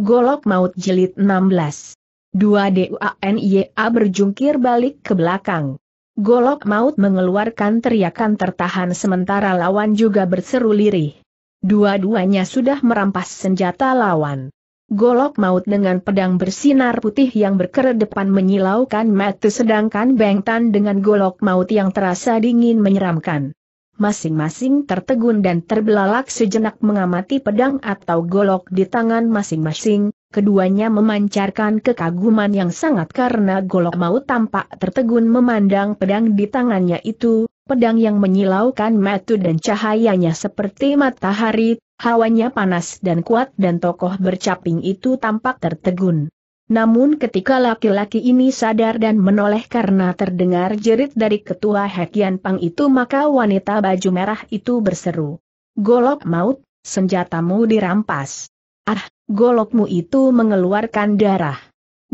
Golok Maut jelit 16. Dua DUANIA berjungkir balik ke belakang. Golok Maut mengeluarkan teriakan tertahan sementara lawan juga berseru lirih. Dua-duanya sudah merampas senjata lawan. Golok Maut dengan pedang bersinar putih yang berkeredepan menyilaukan mata sedangkan Bengtan dengan Golok Maut yang terasa dingin menyeramkan masing-masing tertegun dan terbelalak sejenak mengamati pedang atau golok di tangan masing-masing, keduanya memancarkan kekaguman yang sangat karena golok mau tampak tertegun memandang pedang di tangannya itu, pedang yang menyilaukan mata dan cahayanya seperti matahari, hawanya panas dan kuat dan tokoh bercaping itu tampak tertegun. Namun ketika laki-laki ini sadar dan menoleh karena terdengar jerit dari ketua Hekian Pang itu maka wanita baju merah itu berseru. Golok maut, senjatamu dirampas. Ah, golokmu itu mengeluarkan darah.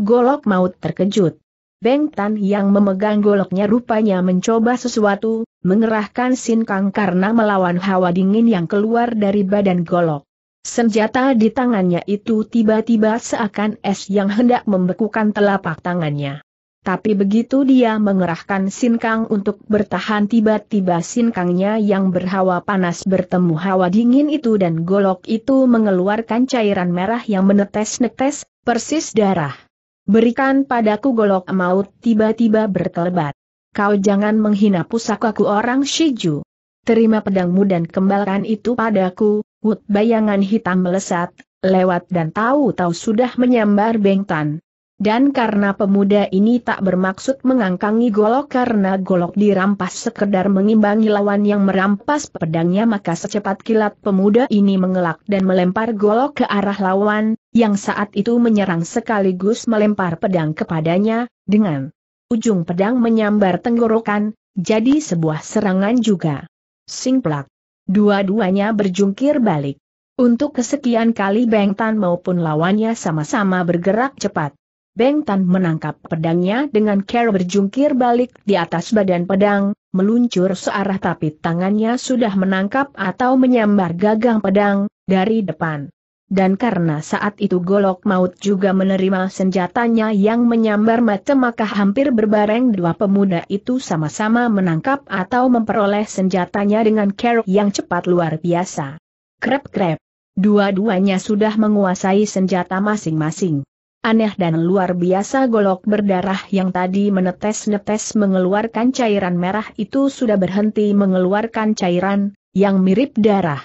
Golok maut terkejut. Beng Tan yang memegang goloknya rupanya mencoba sesuatu, mengerahkan sinkang karena melawan hawa dingin yang keluar dari badan golok. Senjata di tangannya itu tiba-tiba seakan es yang hendak membekukan telapak tangannya. Tapi begitu dia mengerahkan sinkang untuk bertahan tiba-tiba sinkangnya yang berhawa panas bertemu hawa dingin itu dan golok itu mengeluarkan cairan merah yang menetes-netes, persis darah. Berikan padaku golok maut tiba-tiba berkelebat. Kau jangan menghina pusakaku orang Shiju. Terima pedangmu dan kembalkan itu padaku, bayangan hitam melesat, lewat dan tahu-tahu sudah menyambar Bengtan. Dan karena pemuda ini tak bermaksud mengangkangi golok karena golok dirampas sekedar mengimbangi lawan yang merampas pedangnya maka secepat kilat pemuda ini mengelak dan melempar golok ke arah lawan, yang saat itu menyerang sekaligus melempar pedang kepadanya, dengan ujung pedang menyambar tenggorokan, jadi sebuah serangan juga. Singplak. Dua-duanya berjungkir balik. Untuk kesekian kali Beng Tan maupun lawannya sama-sama bergerak cepat. Beng Tan menangkap pedangnya dengan care berjungkir balik di atas badan pedang, meluncur searah tapi tangannya sudah menangkap atau menyambar gagang pedang, dari depan. Dan karena saat itu golok maut juga menerima senjatanya yang menyambar mata maka hampir berbareng dua pemuda itu sama-sama menangkap atau memperoleh senjatanya dengan kerok yang cepat luar biasa. Krep-krep. Dua-duanya sudah menguasai senjata masing-masing. Aneh dan luar biasa golok berdarah yang tadi menetes-netes mengeluarkan cairan merah itu sudah berhenti mengeluarkan cairan, yang mirip darah.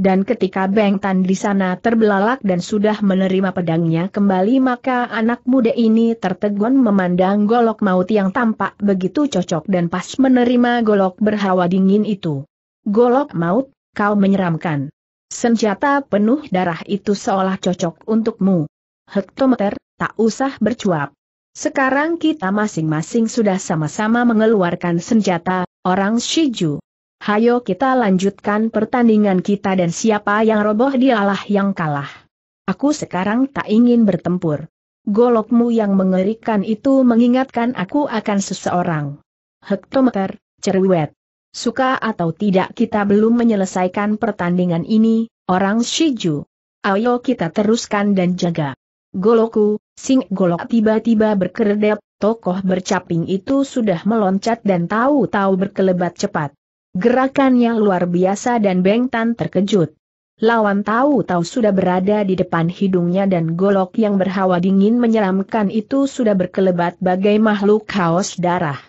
Dan ketika Beng Tan di sana terbelalak dan sudah menerima pedangnya kembali maka anak muda ini tertegun memandang golok maut yang tampak begitu cocok dan pas menerima golok berhawa dingin itu. Golok maut, kau menyeramkan. Senjata penuh darah itu seolah cocok untukmu. Hektometer, tak usah bercuap. Sekarang kita masing-masing sudah sama-sama mengeluarkan senjata, orang Shiju. Hayo kita lanjutkan pertandingan kita dan siapa yang roboh dialah yang kalah. Aku sekarang tak ingin bertempur. Golokmu yang mengerikan itu mengingatkan aku akan seseorang. Hektometer, cerewet. Suka atau tidak kita belum menyelesaikan pertandingan ini, orang Shiju. Ayo kita teruskan dan jaga. Goloku, sing golok tiba-tiba berkeredap, tokoh bercaping itu sudah meloncat dan tahu-tahu berkelebat cepat. Gerakannya luar biasa dan Beng Tan terkejut. Lawan tahu-tahu sudah berada di depan hidungnya dan golok yang berhawa dingin menyeramkan itu sudah berkelebat bagai makhluk haus darah.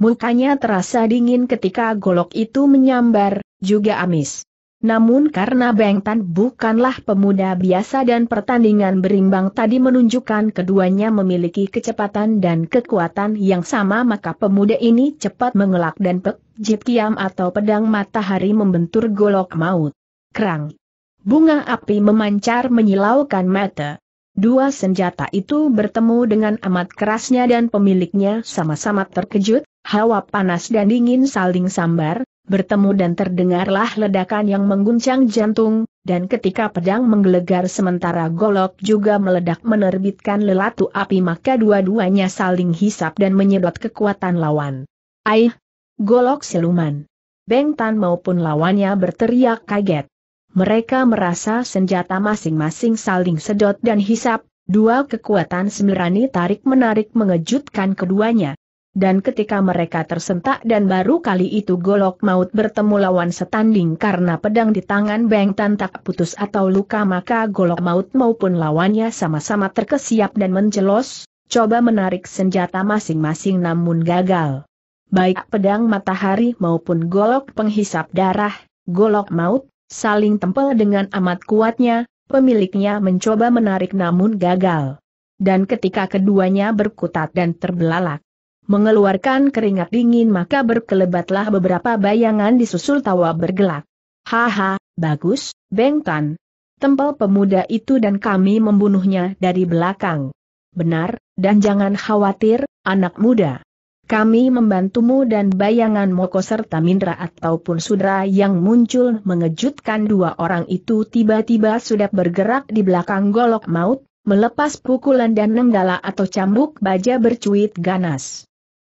Mukanya terasa dingin ketika golok itu menyambar, juga amis. Namun karena Beng Tan bukanlah pemuda biasa dan pertandingan berimbang tadi menunjukkan keduanya memiliki kecepatan dan kekuatan yang sama maka pemuda ini cepat mengelak dan pek, jit kiam atau pedang matahari membentur golok maut. Kerang. Bunga api memancar menyilaukan mata. Dua senjata itu bertemu dengan amat kerasnya dan pemiliknya sama-sama terkejut, hawa panas dan dingin saling sambar, bertemu dan terdengarlah ledakan yang mengguncang jantung, dan ketika pedang menggelegar sementara golok juga meledak menerbitkan lelatu api maka dua-duanya saling hisap dan menyedot kekuatan lawan. Aih! Golok siluman! Beng Tan maupun lawannya berteriak kaget. Mereka merasa senjata masing-masing saling sedot dan hisap, dua kekuatan semirani tarik-menarik mengejutkan keduanya dan ketika mereka tersentak dan baru kali itu golok maut bertemu lawan setanding karena pedang di tangan Beng Tan tak putus atau luka maka golok maut maupun lawannya sama-sama terkesiap dan mencelos, coba menarik senjata masing-masing namun gagal. Baik pedang matahari maupun golok penghisap darah, golok maut, saling tempel dengan amat kuatnya, pemiliknya mencoba menarik namun gagal. Dan ketika keduanya berkutat dan terbelalak, mengeluarkan keringat dingin maka berkelebatlah beberapa bayangan disusul tawa bergelak. Haha, bagus, Bengtan. Tempel pemuda itu dan kami membunuhnya dari belakang. Benar, dan jangan khawatir, anak muda. Kami membantumu dan bayangan Moko serta Mindra ataupun Sudra yang muncul mengejutkan dua orang itu tiba-tiba sudah bergerak di belakang golok maut, melepas pukulan dan nenggala atau cambuk baja bercuit ganas.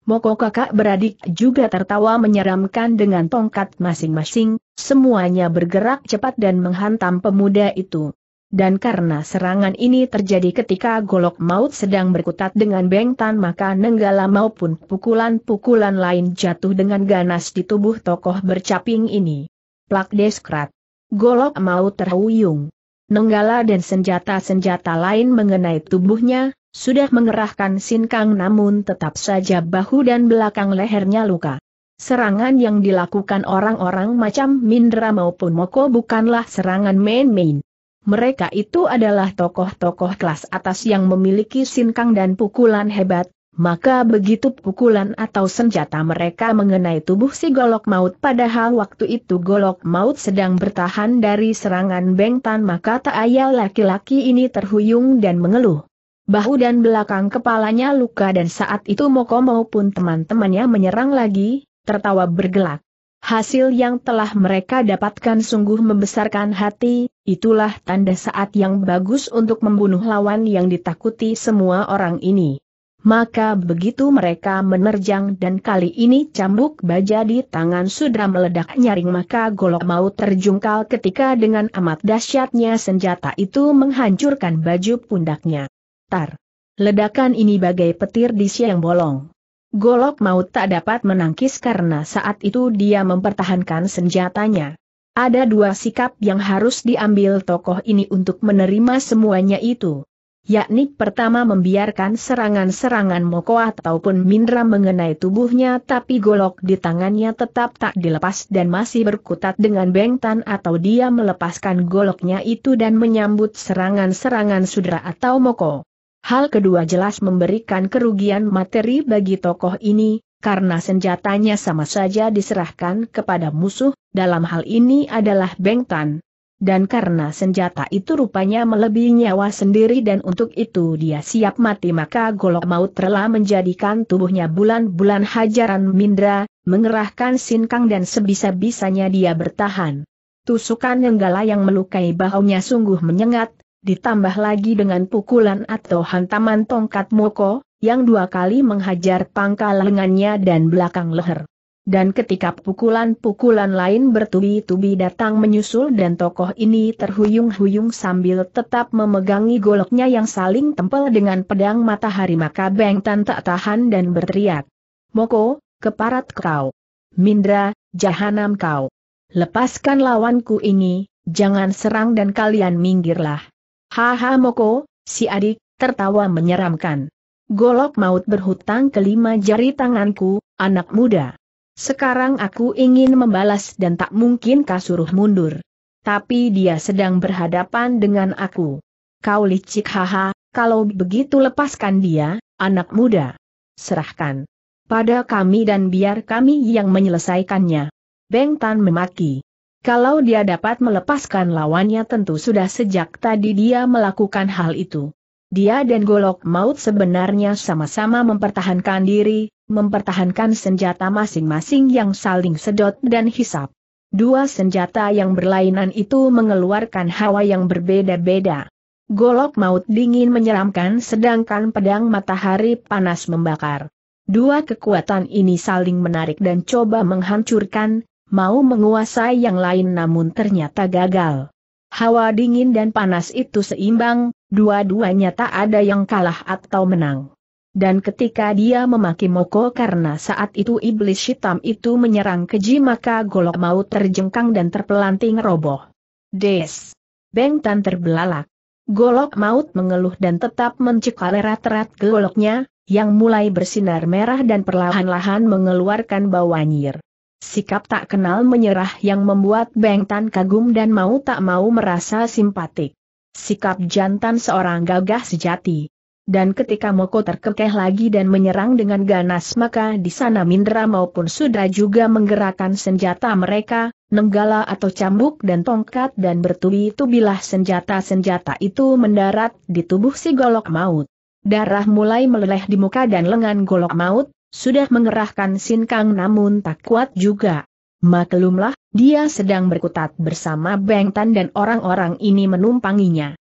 Moko kakak beradik juga tertawa menyeramkan dengan tongkat masing-masing, semuanya bergerak cepat dan menghantam pemuda itu. Dan karena serangan ini terjadi ketika golok maut sedang berkutat dengan bengtan maka nenggala maupun pukulan-pukulan lain jatuh dengan ganas di tubuh tokoh bercaping ini. Plak deskrat. Golok maut terhuyung. Nenggala dan senjata-senjata lain mengenai tubuhnya, sudah mengerahkan sinkang namun tetap saja bahu dan belakang lehernya luka. Serangan yang dilakukan orang-orang macam Mindra maupun Moko bukanlah serangan main-main. Mereka itu adalah tokoh-tokoh kelas atas yang memiliki sinkang dan pukulan hebat, maka begitu pukulan atau senjata mereka mengenai tubuh si golok maut padahal waktu itu golok maut sedang bertahan dari serangan bengtan maka tak ayal laki-laki ini terhuyung dan mengeluh bahu dan belakang kepalanya luka dan saat itu Moko maupun teman-temannya menyerang lagi, tertawa bergelak. Hasil yang telah mereka dapatkan sungguh membesarkan hati, itulah tanda saat yang bagus untuk membunuh lawan yang ditakuti semua orang ini. Maka begitu mereka menerjang dan kali ini cambuk baja di tangan sudra meledak nyaring maka golok maut terjungkal ketika dengan amat dahsyatnya senjata itu menghancurkan baju pundaknya. Tar. Ledakan ini bagai petir di siang bolong. Golok maut tak dapat menangkis karena saat itu dia mempertahankan senjatanya. Ada dua sikap yang harus diambil tokoh ini untuk menerima semuanya itu. Yakni pertama membiarkan serangan-serangan moko ataupun mindra mengenai tubuhnya tapi golok di tangannya tetap tak dilepas dan masih berkutat dengan bengtan atau dia melepaskan goloknya itu dan menyambut serangan-serangan sudra atau moko. Hal kedua jelas memberikan kerugian materi bagi tokoh ini, karena senjatanya sama saja diserahkan kepada musuh, dalam hal ini adalah Bengtan. Dan karena senjata itu rupanya melebihi nyawa sendiri dan untuk itu dia siap mati maka golok maut rela menjadikan tubuhnya bulan-bulan hajaran Mindra, mengerahkan sinkang dan sebisa-bisanya dia bertahan. Tusukan nenggala yang melukai bahunya sungguh menyengat, ditambah lagi dengan pukulan atau hantaman tongkat moko, yang dua kali menghajar pangkal lengannya dan belakang leher. Dan ketika pukulan-pukulan lain bertubi-tubi datang menyusul dan tokoh ini terhuyung-huyung sambil tetap memegangi goloknya yang saling tempel dengan pedang matahari maka Beng Tan tak tahan dan berteriak. Moko, keparat kau. Mindra, jahanam kau. Lepaskan lawanku ini, jangan serang dan kalian minggirlah. Haha Moko, si adik, tertawa menyeramkan. Golok maut berhutang kelima jari tanganku, anak muda. Sekarang aku ingin membalas dan tak mungkin kasuruh mundur. Tapi dia sedang berhadapan dengan aku. Kau licik haha, kalau begitu lepaskan dia, anak muda. Serahkan pada kami dan biar kami yang menyelesaikannya. Beng Tan memaki. Kalau dia dapat melepaskan lawannya tentu sudah sejak tadi dia melakukan hal itu. Dia dan Golok Maut sebenarnya sama-sama mempertahankan diri, mempertahankan senjata masing-masing yang saling sedot dan hisap. Dua senjata yang berlainan itu mengeluarkan hawa yang berbeda-beda. Golok Maut dingin menyeramkan sedangkan pedang matahari panas membakar. Dua kekuatan ini saling menarik dan coba menghancurkan, mau menguasai yang lain namun ternyata gagal. Hawa dingin dan panas itu seimbang, dua-duanya tak ada yang kalah atau menang. Dan ketika dia memaki Moko karena saat itu iblis hitam itu menyerang keji maka golok Maut terjengkang dan terpelanting roboh. Des. Beng tan terbelalak. Golok maut mengeluh dan tetap mencekal erat-erat goloknya, yang mulai bersinar merah dan perlahan-lahan mengeluarkan bau anjir. Sikap tak kenal menyerah yang membuat Beng Tan kagum dan mau tak mau merasa simpatik. Sikap jantan seorang gagah sejati. Dan ketika Moko terkekeh lagi dan menyerang dengan ganas maka di sana Mindra maupun Sudra juga menggerakkan senjata mereka, nenggala atau cambuk dan tongkat dan bertubi-tubilah senjata-senjata itu mendarat di tubuh si golok maut. Darah mulai meleleh di muka dan lengan golok maut, sudah mengerahkan sinkang namun tak kuat juga. Maklumlah, dia sedang berkutat bersama Beng Tan dan orang-orang ini menumpanginya.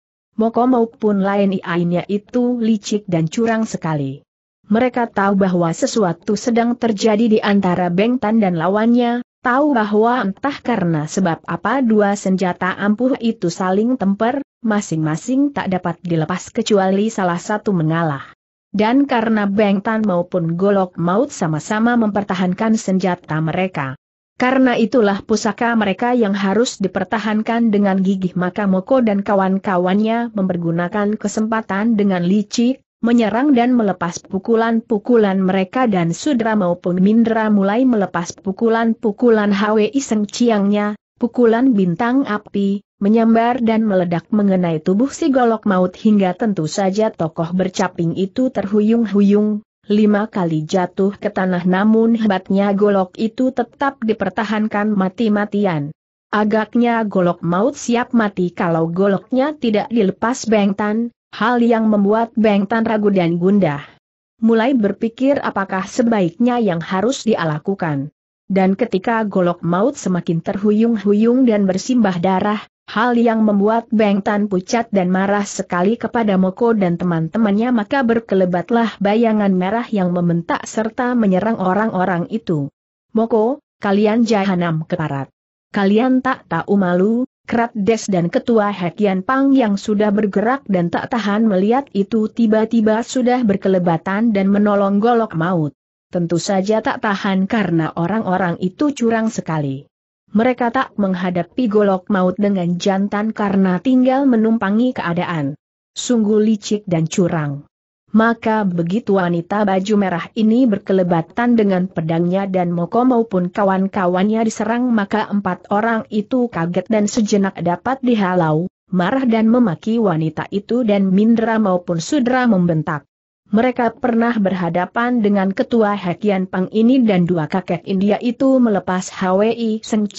Moko maupun lain iainya itu licik dan curang sekali. Mereka tahu bahwa sesuatu sedang terjadi di antara Beng Tan dan lawannya, tahu bahwa entah karena sebab apa dua senjata ampuh itu saling temper, masing-masing tak dapat dilepas kecuali salah satu mengalah dan karena Bengtan maupun Golok Maut sama-sama mempertahankan senjata mereka. Karena itulah pusaka mereka yang harus dipertahankan dengan gigih maka Moko dan kawan-kawannya mempergunakan kesempatan dengan licik, menyerang dan melepas pukulan-pukulan mereka dan Sudra maupun Mindra mulai melepas pukulan-pukulan Hwi Seng Ciangnya, pukulan bintang api, menyambar dan meledak mengenai tubuh si golok maut hingga tentu saja tokoh bercaping itu terhuyung-huyung, lima kali jatuh ke tanah namun hebatnya golok itu tetap dipertahankan mati-matian. Agaknya golok maut siap mati kalau goloknya tidak dilepas Bengtan, hal yang membuat Bengtan ragu dan gundah. Mulai berpikir apakah sebaiknya yang harus dialakukan Dan ketika golok maut semakin terhuyung-huyung dan bersimbah darah, Hal yang membuat Beng Tan pucat dan marah sekali kepada Moko dan teman-temannya maka berkelebatlah bayangan merah yang membentak serta menyerang orang-orang itu. Moko, kalian jahanam keparat. Kalian tak tahu malu, Krat Des dan Ketua Hekian Pang yang sudah bergerak dan tak tahan melihat itu tiba-tiba sudah berkelebatan dan menolong golok maut. Tentu saja tak tahan karena orang-orang itu curang sekali mereka tak menghadapi golok maut dengan jantan karena tinggal menumpangi keadaan. Sungguh licik dan curang. Maka begitu wanita baju merah ini berkelebatan dengan pedangnya dan Moko maupun kawan-kawannya diserang maka empat orang itu kaget dan sejenak dapat dihalau, marah dan memaki wanita itu dan Mindra maupun Sudra membentak. Mereka pernah berhadapan dengan ketua Hekian Pang ini dan dua kakek India itu melepas HWI Seng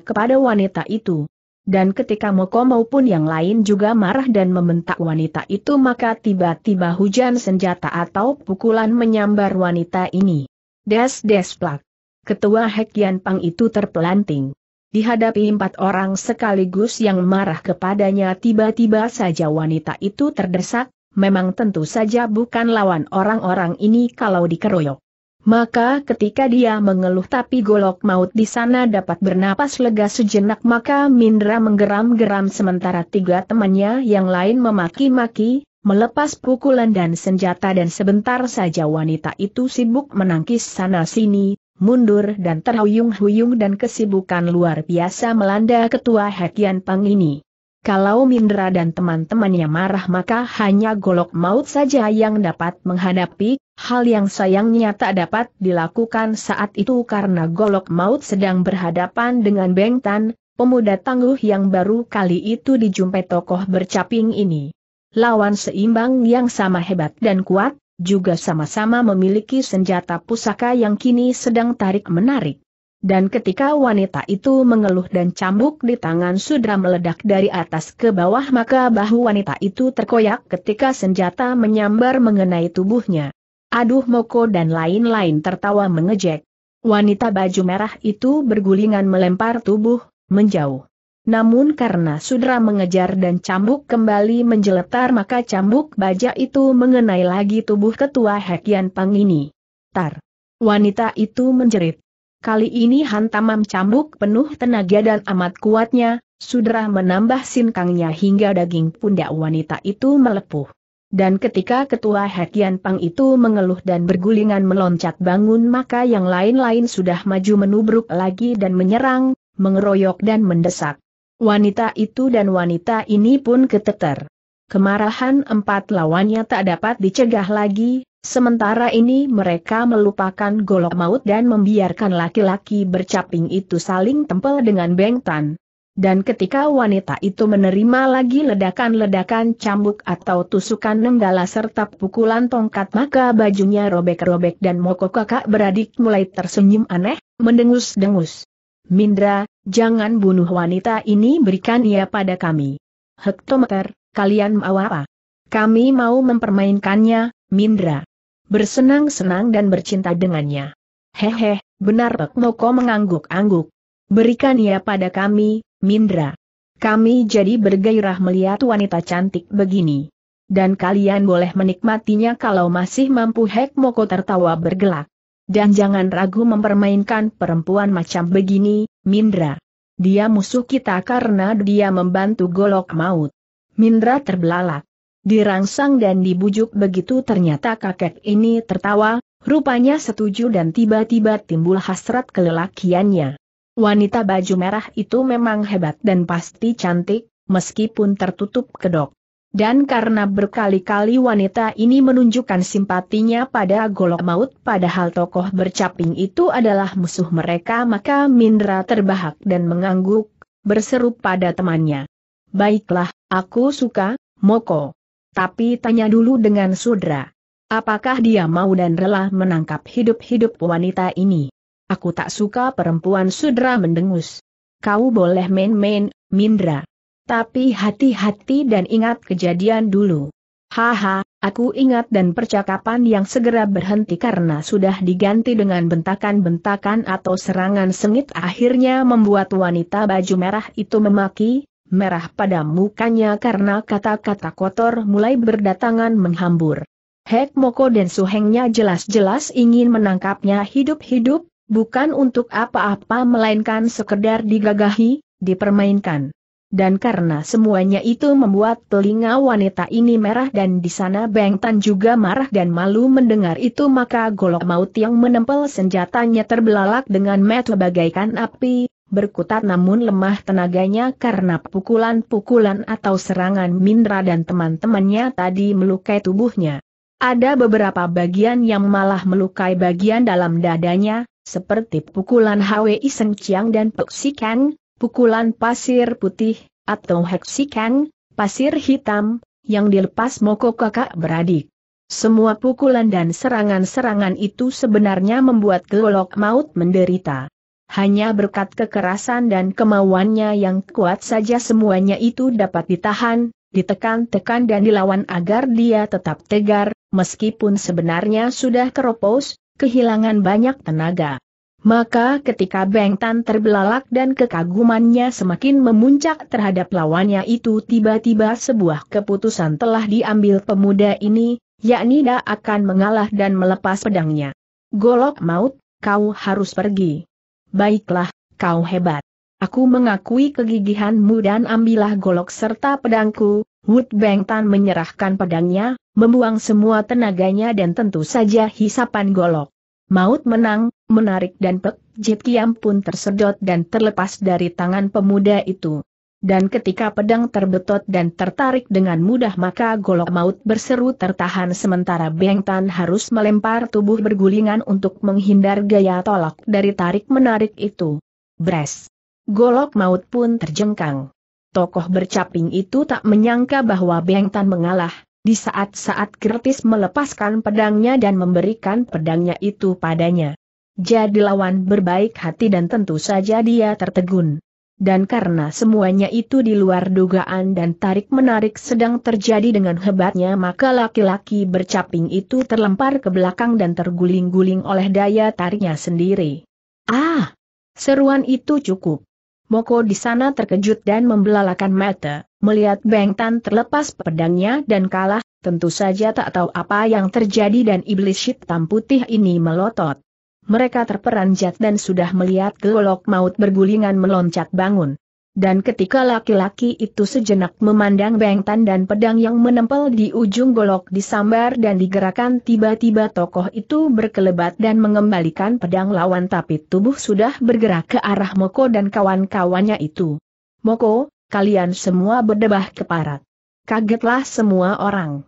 kepada wanita itu. Dan ketika Moko maupun yang lain juga marah dan membentak wanita itu maka tiba-tiba hujan senjata atau pukulan menyambar wanita ini. Des des plak. Ketua Hekian Pang itu terpelanting. Dihadapi empat orang sekaligus yang marah kepadanya tiba-tiba saja wanita itu terdesak, memang tentu saja bukan lawan orang-orang ini kalau dikeroyok. Maka ketika dia mengeluh tapi golok maut di sana dapat bernapas lega sejenak maka Mindra menggeram-geram sementara tiga temannya yang lain memaki-maki, melepas pukulan dan senjata dan sebentar saja wanita itu sibuk menangkis sana-sini, mundur dan terhuyung-huyung dan kesibukan luar biasa melanda ketua Hekian Pang ini. Kalau Mindra dan teman-temannya marah maka hanya golok maut saja yang dapat menghadapi, hal yang sayangnya tak dapat dilakukan saat itu karena golok maut sedang berhadapan dengan Beng Tan, pemuda tangguh yang baru kali itu dijumpai tokoh bercaping ini. Lawan seimbang yang sama hebat dan kuat, juga sama-sama memiliki senjata pusaka yang kini sedang tarik-menarik. Dan ketika wanita itu mengeluh dan cambuk di tangan sudah meledak dari atas ke bawah maka bahu wanita itu terkoyak ketika senjata menyambar mengenai tubuhnya. Aduh moko dan lain-lain tertawa mengejek. Wanita baju merah itu bergulingan melempar tubuh, menjauh. Namun karena sudra mengejar dan cambuk kembali menjeletar maka cambuk baja itu mengenai lagi tubuh ketua Hekian Pang ini. Tar. Wanita itu menjerit. Kali ini hantaman cambuk penuh tenaga dan amat kuatnya, sudra menambah sinkangnya hingga daging pundak wanita itu melepuh. Dan ketika ketua Hekian Pang itu mengeluh dan bergulingan meloncat bangun maka yang lain-lain sudah maju menubruk lagi dan menyerang, mengeroyok dan mendesak. Wanita itu dan wanita ini pun keteter. Kemarahan empat lawannya tak dapat dicegah lagi, Sementara ini mereka melupakan golok maut dan membiarkan laki-laki bercaping itu saling tempel dengan bengtan. Dan ketika wanita itu menerima lagi ledakan-ledakan cambuk atau tusukan nenggala serta pukulan tongkat maka bajunya robek-robek dan moko kakak beradik mulai tersenyum aneh, mendengus-dengus. Mindra, jangan bunuh wanita ini berikan ia pada kami. Hektometer, kalian mau apa? Kami mau mempermainkannya, Mindra bersenang-senang dan bercinta dengannya. Hehe, benar Pek Moko mengangguk-angguk. Berikan ia pada kami, Mindra. Kami jadi bergairah melihat wanita cantik begini. Dan kalian boleh menikmatinya kalau masih mampu Hek Moko tertawa bergelak. Dan jangan ragu mempermainkan perempuan macam begini, Mindra. Dia musuh kita karena dia membantu golok maut. Mindra terbelalak. Dirangsang dan dibujuk begitu ternyata kakek ini tertawa, rupanya setuju dan tiba-tiba timbul hasrat kelelakiannya. Wanita baju merah itu memang hebat dan pasti cantik, meskipun tertutup kedok. Dan karena berkali-kali wanita ini menunjukkan simpatinya pada golok maut padahal tokoh bercaping itu adalah musuh mereka maka Mindra terbahak dan mengangguk, berseru pada temannya. Baiklah, aku suka, Moko. Tapi tanya dulu dengan Sudra. Apakah dia mau dan rela menangkap hidup-hidup wanita ini? Aku tak suka perempuan Sudra mendengus. Kau boleh main-main, Mindra. Tapi hati-hati dan ingat kejadian dulu. Haha, aku ingat dan percakapan yang segera berhenti karena sudah diganti dengan bentakan-bentakan atau serangan sengit akhirnya membuat wanita baju merah itu memaki, merah pada mukanya karena kata-kata kotor mulai berdatangan menghambur. Hek Moko dan Suhengnya jelas-jelas ingin menangkapnya hidup-hidup, bukan untuk apa-apa melainkan sekedar digagahi, dipermainkan. Dan karena semuanya itu membuat telinga wanita ini merah dan di sana Bengtan juga marah dan malu mendengar itu maka golok maut yang menempel senjatanya terbelalak dengan metu bagaikan api, berkutat namun lemah tenaganya karena pukulan-pukulan atau serangan Mindra dan teman-temannya tadi melukai tubuhnya. Ada beberapa bagian yang malah melukai bagian dalam dadanya, seperti pukulan Hwi Seng Chiang dan Peksikan, pukulan pasir putih, atau Heksikan, pasir hitam, yang dilepas Moko kakak beradik. Semua pukulan dan serangan-serangan itu sebenarnya membuat Gelok Maut menderita hanya berkat kekerasan dan kemauannya yang kuat saja semuanya itu dapat ditahan, ditekan-tekan dan dilawan agar dia tetap tegar, meskipun sebenarnya sudah keropos, kehilangan banyak tenaga. Maka ketika Bengtan terbelalak dan kekagumannya semakin memuncak terhadap lawannya itu tiba-tiba sebuah keputusan telah diambil pemuda ini, yakni dia akan mengalah dan melepas pedangnya. Golok maut, kau harus pergi. Baiklah, kau hebat. Aku mengakui kegigihanmu dan ambillah golok serta pedangku. Wood Bang Tan menyerahkan pedangnya, membuang semua tenaganya dan tentu saja hisapan golok. Maut menang, menarik dan Pek Jit Kiam pun tersedot dan terlepas dari tangan pemuda itu. Dan ketika pedang terbetot dan tertarik dengan mudah maka golok maut berseru tertahan sementara Beng Tan harus melempar tubuh bergulingan untuk menghindar gaya tolak dari tarik-menarik itu. Bres! Golok maut pun terjengkang. Tokoh bercaping itu tak menyangka bahwa Beng Tan mengalah, di saat-saat kritis melepaskan pedangnya dan memberikan pedangnya itu padanya. Jadi lawan berbaik hati dan tentu saja dia tertegun dan karena semuanya itu di luar dugaan dan tarik-menarik sedang terjadi dengan hebatnya maka laki-laki bercaping itu terlempar ke belakang dan terguling-guling oleh daya tariknya sendiri. Ah! Seruan itu cukup. Moko di sana terkejut dan membelalakan mata, melihat Beng Tan terlepas pedangnya dan kalah, tentu saja tak tahu apa yang terjadi dan iblis hitam putih ini melotot mereka terperanjat dan sudah melihat golok maut bergulingan meloncat bangun. Dan ketika laki-laki itu sejenak memandang bengtan dan pedang yang menempel di ujung golok disambar dan digerakkan tiba-tiba tokoh itu berkelebat dan mengembalikan pedang lawan tapi tubuh sudah bergerak ke arah Moko dan kawan-kawannya itu. Moko, kalian semua berdebah keparat. Kagetlah semua orang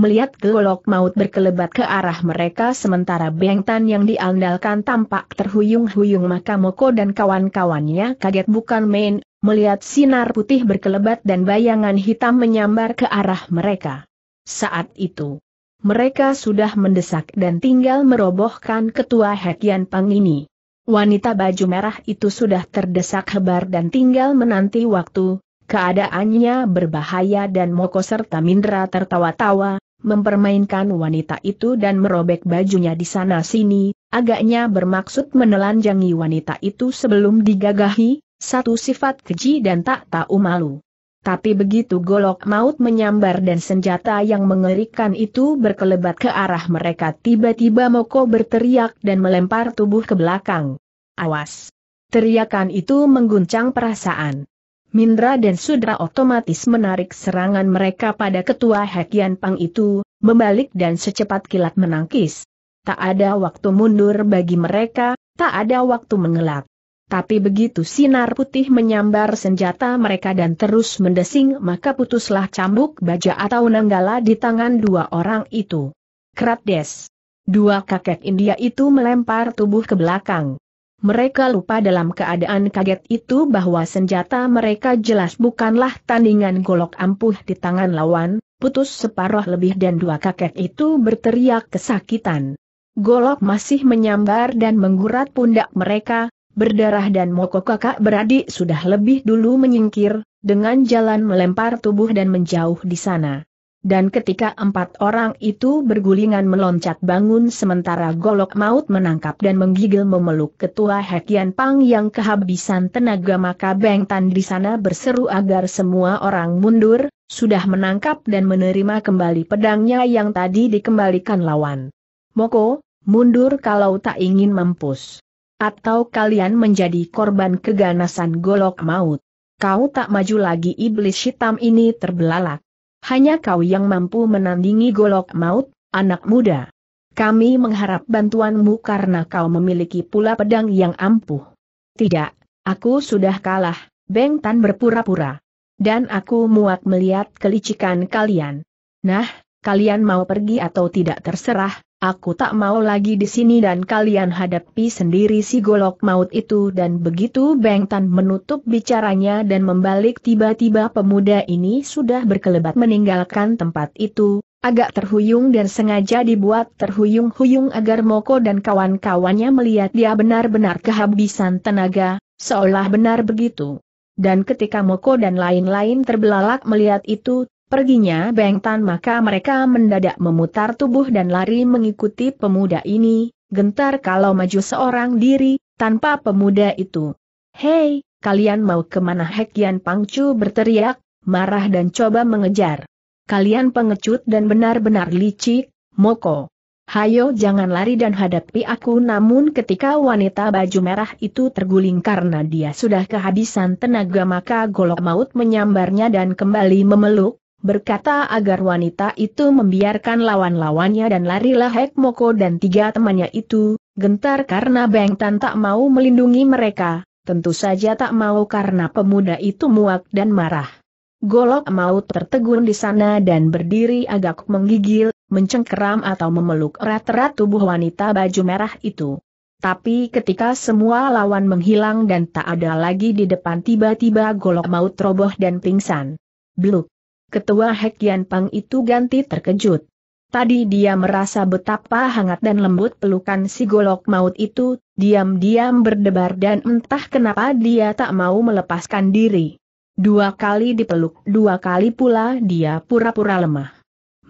melihat golok maut berkelebat ke arah mereka sementara Tan yang diandalkan tampak terhuyung-huyung maka Moko dan kawan-kawannya kaget bukan main, melihat sinar putih berkelebat dan bayangan hitam menyambar ke arah mereka. Saat itu, mereka sudah mendesak dan tinggal merobohkan ketua Hekian Pang ini. Wanita baju merah itu sudah terdesak hebar dan tinggal menanti waktu, keadaannya berbahaya dan Moko serta Mindra tertawa-tawa, mempermainkan wanita itu dan merobek bajunya di sana-sini, agaknya bermaksud menelanjangi wanita itu sebelum digagahi, satu sifat keji dan tak tahu malu. Tapi begitu golok maut menyambar dan senjata yang mengerikan itu berkelebat ke arah mereka tiba-tiba Moko berteriak dan melempar tubuh ke belakang. Awas! Teriakan itu mengguncang perasaan. Mindra dan Sudra otomatis menarik serangan mereka pada ketua Hekian Pang itu, membalik dan secepat kilat menangkis. Tak ada waktu mundur bagi mereka, tak ada waktu mengelak. Tapi begitu sinar putih menyambar senjata mereka dan terus mendesing maka putuslah cambuk baja atau nanggala di tangan dua orang itu. Kratdes. Dua kakek India itu melempar tubuh ke belakang. Mereka lupa dalam keadaan kaget itu bahwa senjata mereka jelas bukanlah tandingan golok ampuh di tangan lawan, putus separuh lebih dan dua kakek itu berteriak kesakitan. Golok masih menyambar dan menggurat pundak mereka, berdarah dan moko kakak beradik sudah lebih dulu menyingkir, dengan jalan melempar tubuh dan menjauh di sana. Dan ketika empat orang itu bergulingan meloncat bangun sementara golok maut menangkap dan menggigil memeluk ketua Hekian Pang yang kehabisan tenaga maka Beng Tan di sana berseru agar semua orang mundur, sudah menangkap dan menerima kembali pedangnya yang tadi dikembalikan lawan. Moko, mundur kalau tak ingin mampus. Atau kalian menjadi korban keganasan golok maut. Kau tak maju lagi iblis hitam ini terbelalak. Hanya kau yang mampu menandingi golok maut, anak muda. Kami mengharap bantuanmu karena kau memiliki pula pedang yang ampuh. Tidak, aku sudah kalah, Beng Tan berpura-pura. Dan aku muak melihat kelicikan kalian. Nah, kalian mau pergi atau tidak terserah, Aku tak mau lagi di sini dan kalian hadapi sendiri si golok maut itu dan begitu Beng Tan menutup bicaranya dan membalik tiba-tiba pemuda ini sudah berkelebat meninggalkan tempat itu, agak terhuyung dan sengaja dibuat terhuyung-huyung agar Moko dan kawan-kawannya melihat dia benar-benar kehabisan tenaga, seolah benar begitu. Dan ketika Moko dan lain-lain terbelalak melihat itu, Perginya Beng Tan maka mereka mendadak memutar tubuh dan lari mengikuti pemuda ini, gentar kalau maju seorang diri, tanpa pemuda itu. Hei, kalian mau kemana Hekian Pangcu berteriak, marah dan coba mengejar. Kalian pengecut dan benar-benar licik, Moko. Hayo jangan lari dan hadapi aku namun ketika wanita baju merah itu terguling karena dia sudah kehabisan tenaga maka golok maut menyambarnya dan kembali memeluk, berkata agar wanita itu membiarkan lawan-lawannya dan larilah Hek Moko dan tiga temannya itu, gentar karena Beng Tan tak mau melindungi mereka, tentu saja tak mau karena pemuda itu muak dan marah. Golok maut tertegun di sana dan berdiri agak menggigil, mencengkeram atau memeluk erat-erat tubuh wanita baju merah itu. Tapi ketika semua lawan menghilang dan tak ada lagi di depan tiba-tiba golok maut roboh dan pingsan. Bluk ketua Hek Pang itu ganti terkejut. Tadi dia merasa betapa hangat dan lembut pelukan si golok maut itu, diam-diam berdebar dan entah kenapa dia tak mau melepaskan diri. Dua kali dipeluk, dua kali pula dia pura-pura lemah.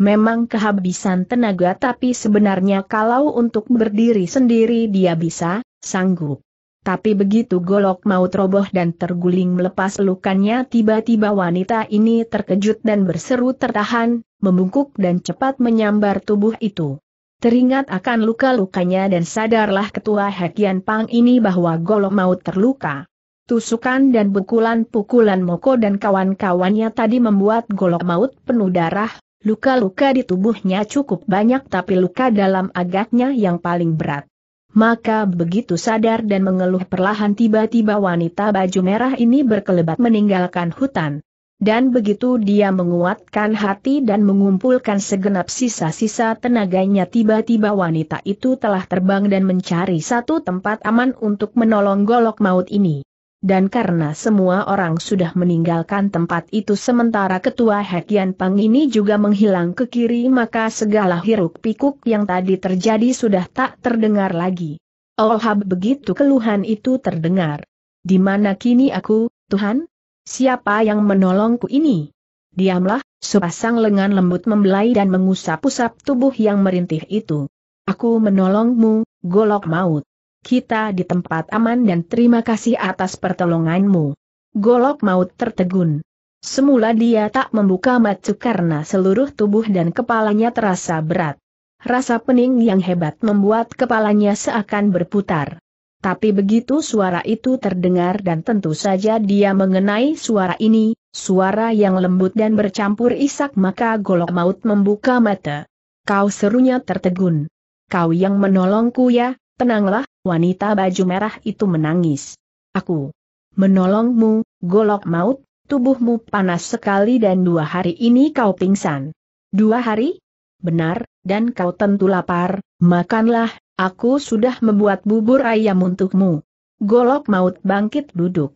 Memang kehabisan tenaga tapi sebenarnya kalau untuk berdiri sendiri dia bisa, sanggup. Tapi begitu golok maut roboh dan terguling melepas lukannya tiba-tiba wanita ini terkejut dan berseru tertahan, membungkuk dan cepat menyambar tubuh itu. Teringat akan luka-lukanya dan sadarlah ketua Hakian Pang ini bahwa golok maut terluka. Tusukan dan pukulan-pukulan Moko dan kawan-kawannya tadi membuat golok maut penuh darah, luka-luka di tubuhnya cukup banyak tapi luka dalam agaknya yang paling berat maka begitu sadar dan mengeluh perlahan tiba-tiba wanita baju merah ini berkelebat meninggalkan hutan. Dan begitu dia menguatkan hati dan mengumpulkan segenap sisa-sisa tenaganya tiba-tiba wanita itu telah terbang dan mencari satu tempat aman untuk menolong golok maut ini dan karena semua orang sudah meninggalkan tempat itu sementara ketua Hekian Pang ini juga menghilang ke kiri maka segala hiruk pikuk yang tadi terjadi sudah tak terdengar lagi. Oh hab begitu keluhan itu terdengar. Di mana kini aku, Tuhan? Siapa yang menolongku ini? Diamlah, sepasang lengan lembut membelai dan mengusap-usap tubuh yang merintih itu. Aku menolongmu, golok maut kita di tempat aman dan terima kasih atas pertolonganmu. Golok maut tertegun. Semula dia tak membuka mata karena seluruh tubuh dan kepalanya terasa berat. Rasa pening yang hebat membuat kepalanya seakan berputar. Tapi begitu suara itu terdengar dan tentu saja dia mengenai suara ini, suara yang lembut dan bercampur isak maka golok maut membuka mata. Kau serunya tertegun. Kau yang menolongku ya, tenanglah, Wanita baju merah itu menangis. Aku menolongmu, golok maut, tubuhmu panas sekali dan dua hari ini kau pingsan. Dua hari? Benar, dan kau tentu lapar, makanlah, aku sudah membuat bubur ayam untukmu. Golok maut bangkit duduk.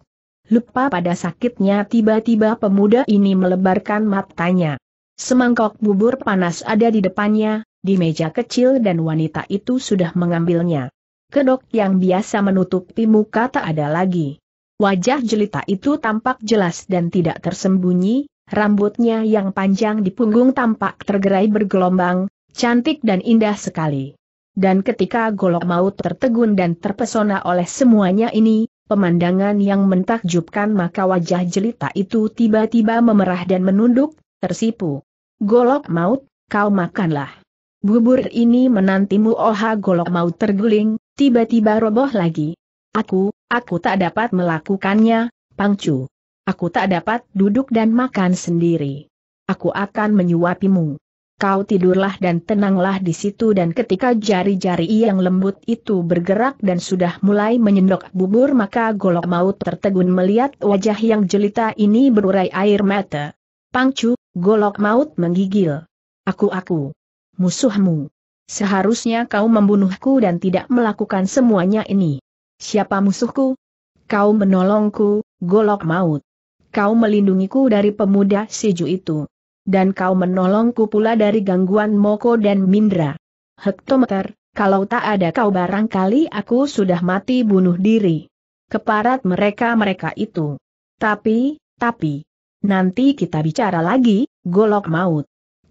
Lupa pada sakitnya tiba-tiba pemuda ini melebarkan matanya. Semangkok bubur panas ada di depannya, di meja kecil dan wanita itu sudah mengambilnya kedok yang biasa menutupi muka tak ada lagi. Wajah jelita itu tampak jelas dan tidak tersembunyi, rambutnya yang panjang di punggung tampak tergerai bergelombang, cantik dan indah sekali. Dan ketika golok maut tertegun dan terpesona oleh semuanya ini, pemandangan yang mentakjubkan maka wajah jelita itu tiba-tiba memerah dan menunduk, tersipu. Golok maut, kau makanlah. Bubur ini menantimu oha golok maut terguling, Tiba-tiba roboh lagi. Aku, aku tak dapat melakukannya, Pangcu. Aku tak dapat duduk dan makan sendiri. Aku akan menyuapimu. Kau tidurlah dan tenanglah di situ dan ketika jari-jari yang lembut itu bergerak dan sudah mulai menyendok bubur maka golok maut tertegun melihat wajah yang jelita ini berurai air mata. Pangcu, golok maut menggigil. Aku-aku. Musuhmu. Seharusnya kau membunuhku dan tidak melakukan semuanya ini. Siapa musuhku? Kau menolongku, golok maut. Kau melindungiku dari pemuda Siju itu. Dan kau menolongku pula dari gangguan Moko dan Mindra. Hektometer, kalau tak ada kau barangkali aku sudah mati bunuh diri. Keparat mereka-mereka itu. Tapi, tapi, nanti kita bicara lagi, golok maut.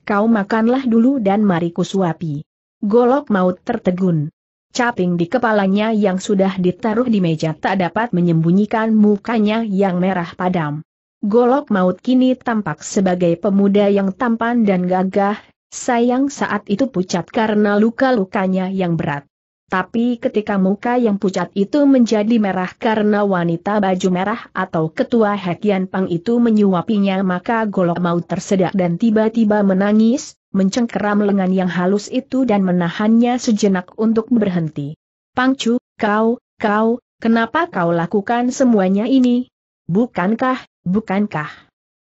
Kau makanlah dulu dan mari kusuapi. Golok maut tertegun. Caping di kepalanya yang sudah ditaruh di meja tak dapat menyembunyikan mukanya yang merah padam. Golok maut kini tampak sebagai pemuda yang tampan dan gagah, sayang saat itu pucat karena luka-lukanya yang berat. Tapi ketika muka yang pucat itu menjadi merah karena wanita baju merah atau ketua Hekian Pang itu menyuapinya maka golok maut tersedak dan tiba-tiba menangis, mencengkeram lengan yang halus itu dan menahannya sejenak untuk berhenti. Pangcu, kau, kau, kenapa kau lakukan semuanya ini? Bukankah, bukankah?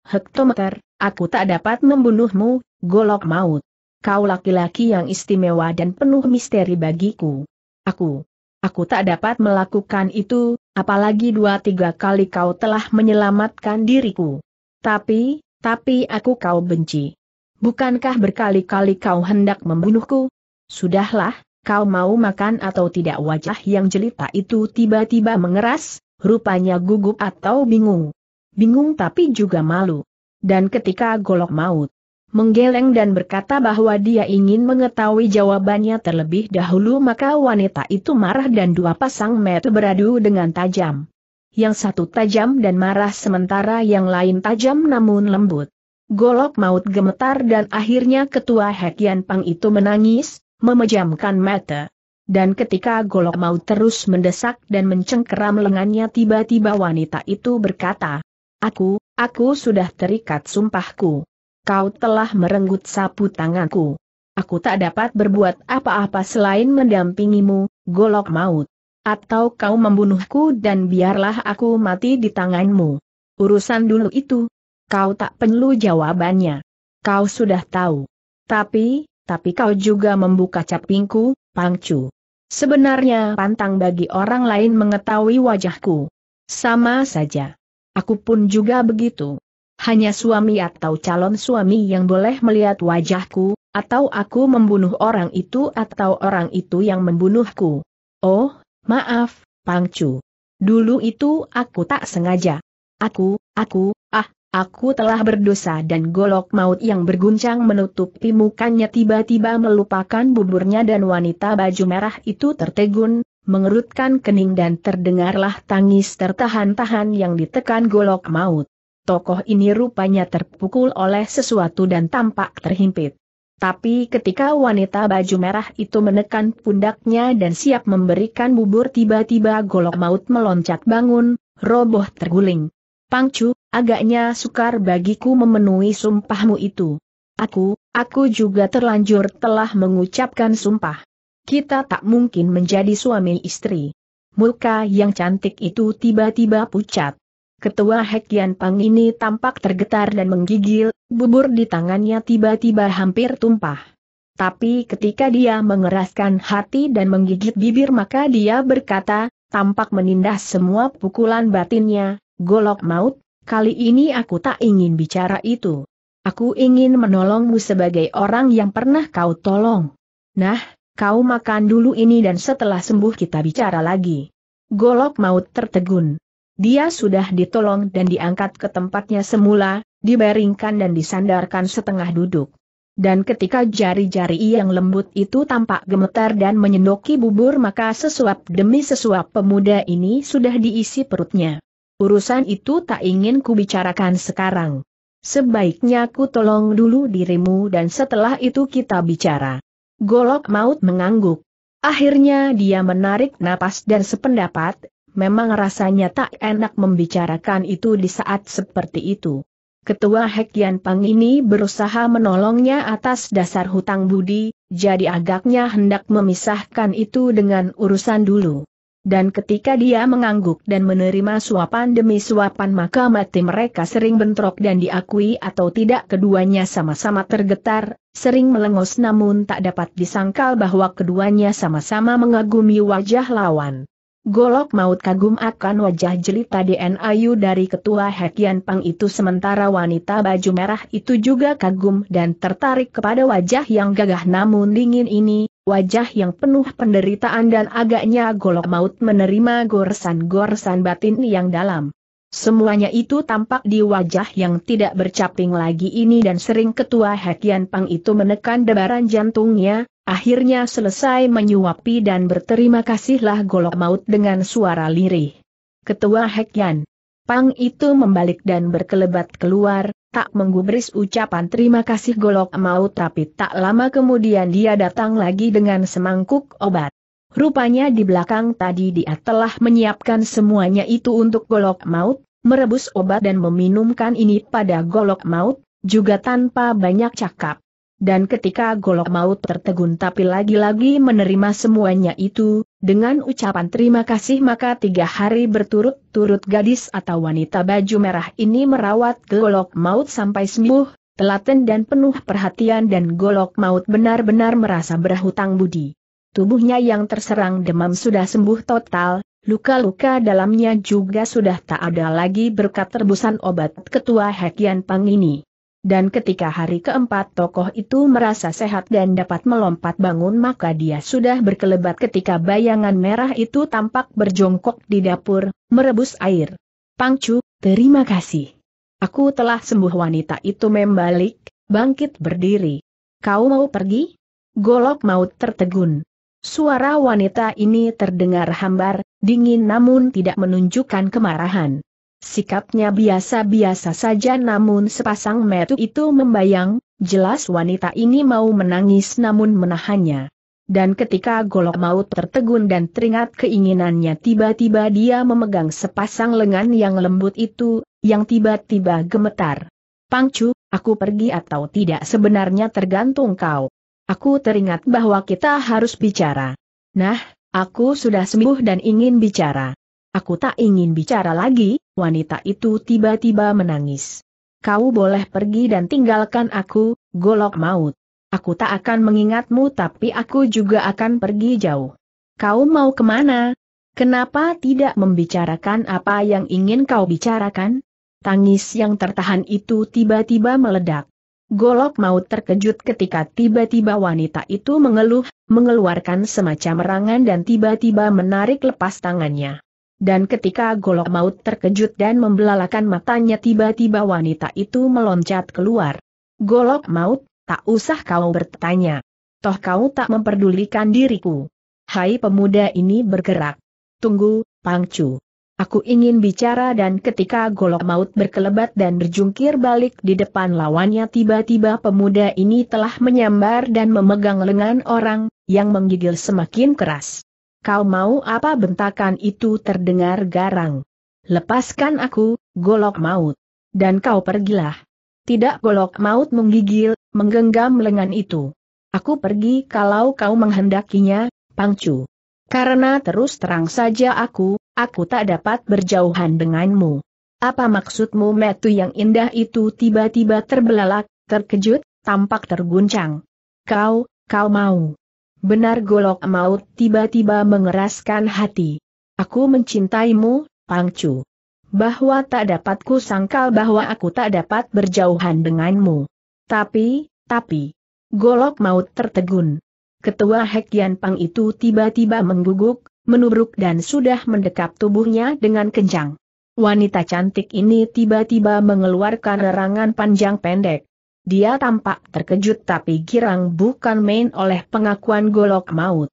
Hektometer, aku tak dapat membunuhmu, golok maut. Kau laki-laki yang istimewa dan penuh misteri bagiku. Aku, aku tak dapat melakukan itu, apalagi dua tiga kali kau telah menyelamatkan diriku. Tapi, tapi aku kau benci. Bukankah berkali-kali kau hendak membunuhku? Sudahlah, kau mau makan atau tidak wajah yang jelita itu tiba-tiba mengeras, rupanya gugup atau bingung. Bingung tapi juga malu. Dan ketika golok maut, menggeleng dan berkata bahwa dia ingin mengetahui jawabannya terlebih dahulu maka wanita itu marah dan dua pasang mata beradu dengan tajam. Yang satu tajam dan marah sementara yang lain tajam namun lembut. Golok maut gemetar dan akhirnya ketua Hekian Pang itu menangis, memejamkan mata. Dan ketika golok maut terus mendesak dan mencengkeram lengannya tiba-tiba wanita itu berkata, Aku, aku sudah terikat sumpahku. Kau telah merenggut sapu tanganku. Aku tak dapat berbuat apa-apa selain mendampingimu, golok maut. Atau kau membunuhku dan biarlah aku mati di tanganmu. Urusan dulu itu, Kau tak perlu jawabannya. Kau sudah tahu. Tapi, tapi kau juga membuka capingku, Pangcu. Sebenarnya pantang bagi orang lain mengetahui wajahku. Sama saja. Aku pun juga begitu. Hanya suami atau calon suami yang boleh melihat wajahku, atau aku membunuh orang itu atau orang itu yang membunuhku. Oh, maaf, Pangcu. Dulu itu aku tak sengaja. Aku, aku, ah, Aku telah berdosa dan golok maut yang berguncang menutupi mukanya tiba-tiba melupakan buburnya dan wanita baju merah itu tertegun, mengerutkan kening dan terdengarlah tangis tertahan-tahan yang ditekan golok maut. Tokoh ini rupanya terpukul oleh sesuatu dan tampak terhimpit. Tapi ketika wanita baju merah itu menekan pundaknya dan siap memberikan bubur tiba-tiba golok maut meloncat bangun, roboh terguling. Pangcu, agaknya sukar bagiku memenuhi sumpahmu itu. Aku, aku juga terlanjur telah mengucapkan sumpah. Kita tak mungkin menjadi suami istri. Muka yang cantik itu tiba-tiba pucat. Ketua Hekian Pang ini tampak tergetar dan menggigil, bubur di tangannya tiba-tiba hampir tumpah. Tapi ketika dia mengeraskan hati dan menggigit bibir maka dia berkata, tampak menindas semua pukulan batinnya, Golok maut, kali ini aku tak ingin bicara itu. Aku ingin menolongmu sebagai orang yang pernah kau tolong. Nah, kau makan dulu ini dan setelah sembuh kita bicara lagi. Golok maut tertegun. Dia sudah ditolong dan diangkat ke tempatnya semula, dibaringkan dan disandarkan setengah duduk. Dan ketika jari-jari yang lembut itu tampak gemetar dan menyendoki bubur maka sesuap demi sesuap pemuda ini sudah diisi perutnya. Urusan itu tak ingin kubicarakan sekarang. Sebaiknya ku tolong dulu dirimu dan setelah itu kita bicara. Golok maut mengangguk. Akhirnya dia menarik napas dan sependapat, memang rasanya tak enak membicarakan itu di saat seperti itu. Ketua Hekian Pang ini berusaha menolongnya atas dasar hutang budi, jadi agaknya hendak memisahkan itu dengan urusan dulu dan ketika dia mengangguk dan menerima suapan demi suapan maka mati mereka sering bentrok dan diakui atau tidak keduanya sama-sama tergetar, sering melengos namun tak dapat disangkal bahwa keduanya sama-sama mengagumi wajah lawan. Golok maut kagum akan wajah jelita DNAU dari ketua Hekian Pang itu sementara wanita baju merah itu juga kagum dan tertarik kepada wajah yang gagah namun dingin ini, wajah yang penuh penderitaan dan agaknya golok maut menerima goresan-goresan batin yang dalam. Semuanya itu tampak di wajah yang tidak bercaping lagi ini dan sering ketua Hekian Pang itu menekan debaran jantungnya, akhirnya selesai menyuapi dan berterima kasihlah golok maut dengan suara lirih. Ketua Hekian Pang itu membalik dan berkelebat keluar, tak menggubris ucapan terima kasih golok maut tapi tak lama kemudian dia datang lagi dengan semangkuk obat. Rupanya di belakang tadi dia telah menyiapkan semuanya itu untuk golok maut, merebus obat dan meminumkan ini pada golok maut, juga tanpa banyak cakap. Dan ketika golok maut tertegun tapi lagi-lagi menerima semuanya itu, dengan ucapan terima kasih maka tiga hari berturut-turut gadis atau wanita baju merah ini merawat golok maut sampai sembuh, telaten dan penuh perhatian dan golok maut benar-benar merasa berhutang budi. Tubuhnya yang terserang demam sudah sembuh total, luka-luka dalamnya juga sudah tak ada lagi berkat terbusan obat ketua Hekian Pang ini. Dan ketika hari keempat tokoh itu merasa sehat dan dapat melompat bangun maka dia sudah berkelebat ketika bayangan merah itu tampak berjongkok di dapur, merebus air. Pangcu, terima kasih. Aku telah sembuh wanita itu membalik, bangkit berdiri. Kau mau pergi? Golok maut tertegun suara wanita ini terdengar hambar, dingin namun tidak menunjukkan kemarahan. Sikapnya biasa-biasa saja namun sepasang metu itu membayang, jelas wanita ini mau menangis namun menahannya. Dan ketika golok maut tertegun dan teringat keinginannya tiba-tiba dia memegang sepasang lengan yang lembut itu, yang tiba-tiba gemetar. Pangcu, aku pergi atau tidak sebenarnya tergantung kau. Aku teringat bahwa kita harus bicara. Nah, aku sudah sembuh dan ingin bicara. Aku tak ingin bicara lagi, wanita itu tiba-tiba menangis. Kau boleh pergi dan tinggalkan aku, golok maut. Aku tak akan mengingatmu tapi aku juga akan pergi jauh. Kau mau kemana? Kenapa tidak membicarakan apa yang ingin kau bicarakan? Tangis yang tertahan itu tiba-tiba meledak. Golok maut terkejut ketika tiba-tiba wanita itu mengeluh, mengeluarkan semacam merangan dan tiba-tiba menarik lepas tangannya. Dan ketika golok maut terkejut dan membelalakan matanya tiba-tiba wanita itu meloncat keluar. Golok maut, tak usah kau bertanya. Toh kau tak memperdulikan diriku. Hai pemuda ini bergerak. Tunggu, Pangcu. Aku ingin bicara dan ketika golok maut berkelebat dan berjungkir balik di depan lawannya tiba-tiba pemuda ini telah menyambar dan memegang lengan orang, yang menggigil semakin keras. Kau mau apa bentakan itu terdengar garang. Lepaskan aku, golok maut. Dan kau pergilah. Tidak golok maut menggigil, menggenggam lengan itu. Aku pergi kalau kau menghendakinya, Pangcu. Karena terus terang saja aku, aku tak dapat berjauhan denganmu. Apa maksudmu metu yang indah itu tiba-tiba terbelalak, terkejut, tampak terguncang. Kau, kau mau. Benar golok maut tiba-tiba mengeraskan hati. Aku mencintaimu, Pangcu. Bahwa tak dapat ku sangkal bahwa aku tak dapat berjauhan denganmu. Tapi, tapi. Golok maut tertegun. Ketua Hek Yan Pang itu tiba-tiba mengguguk, menubruk dan sudah mendekap tubuhnya dengan kencang. Wanita cantik ini tiba-tiba mengeluarkan erangan panjang pendek. Dia tampak terkejut tapi girang bukan main oleh pengakuan golok maut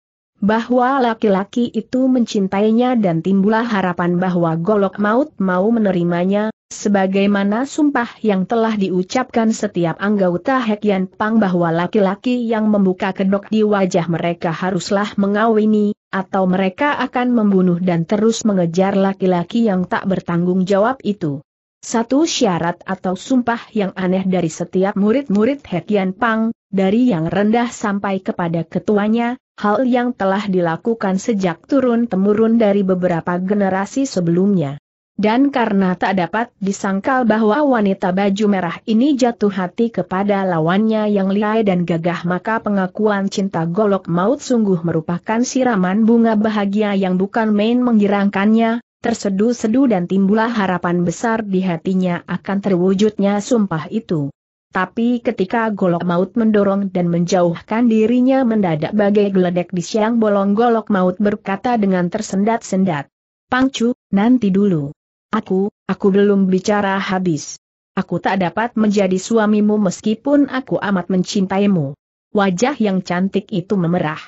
bahwa laki-laki itu mencintainya dan timbullah harapan bahwa golok maut mau menerimanya, sebagaimana sumpah yang telah diucapkan setiap anggota Hekian Pang bahwa laki-laki yang membuka kedok di wajah mereka haruslah mengawini, atau mereka akan membunuh dan terus mengejar laki-laki yang tak bertanggung jawab itu. Satu syarat atau sumpah yang aneh dari setiap murid-murid Hekian Pang, dari yang rendah sampai kepada ketuanya, hal yang telah dilakukan sejak turun-temurun dari beberapa generasi sebelumnya. Dan karena tak dapat disangkal bahwa wanita baju merah ini jatuh hati kepada lawannya yang liai dan gagah maka pengakuan cinta golok maut sungguh merupakan siraman bunga bahagia yang bukan main menggirangkannya, terseduh-seduh dan timbullah harapan besar di hatinya akan terwujudnya sumpah itu. Tapi ketika golok maut mendorong dan menjauhkan dirinya mendadak bagai geledek di siang bolong golok maut berkata dengan tersendat-sendat. Pangcu, nanti dulu. Aku, aku belum bicara habis. Aku tak dapat menjadi suamimu meskipun aku amat mencintaimu. Wajah yang cantik itu memerah.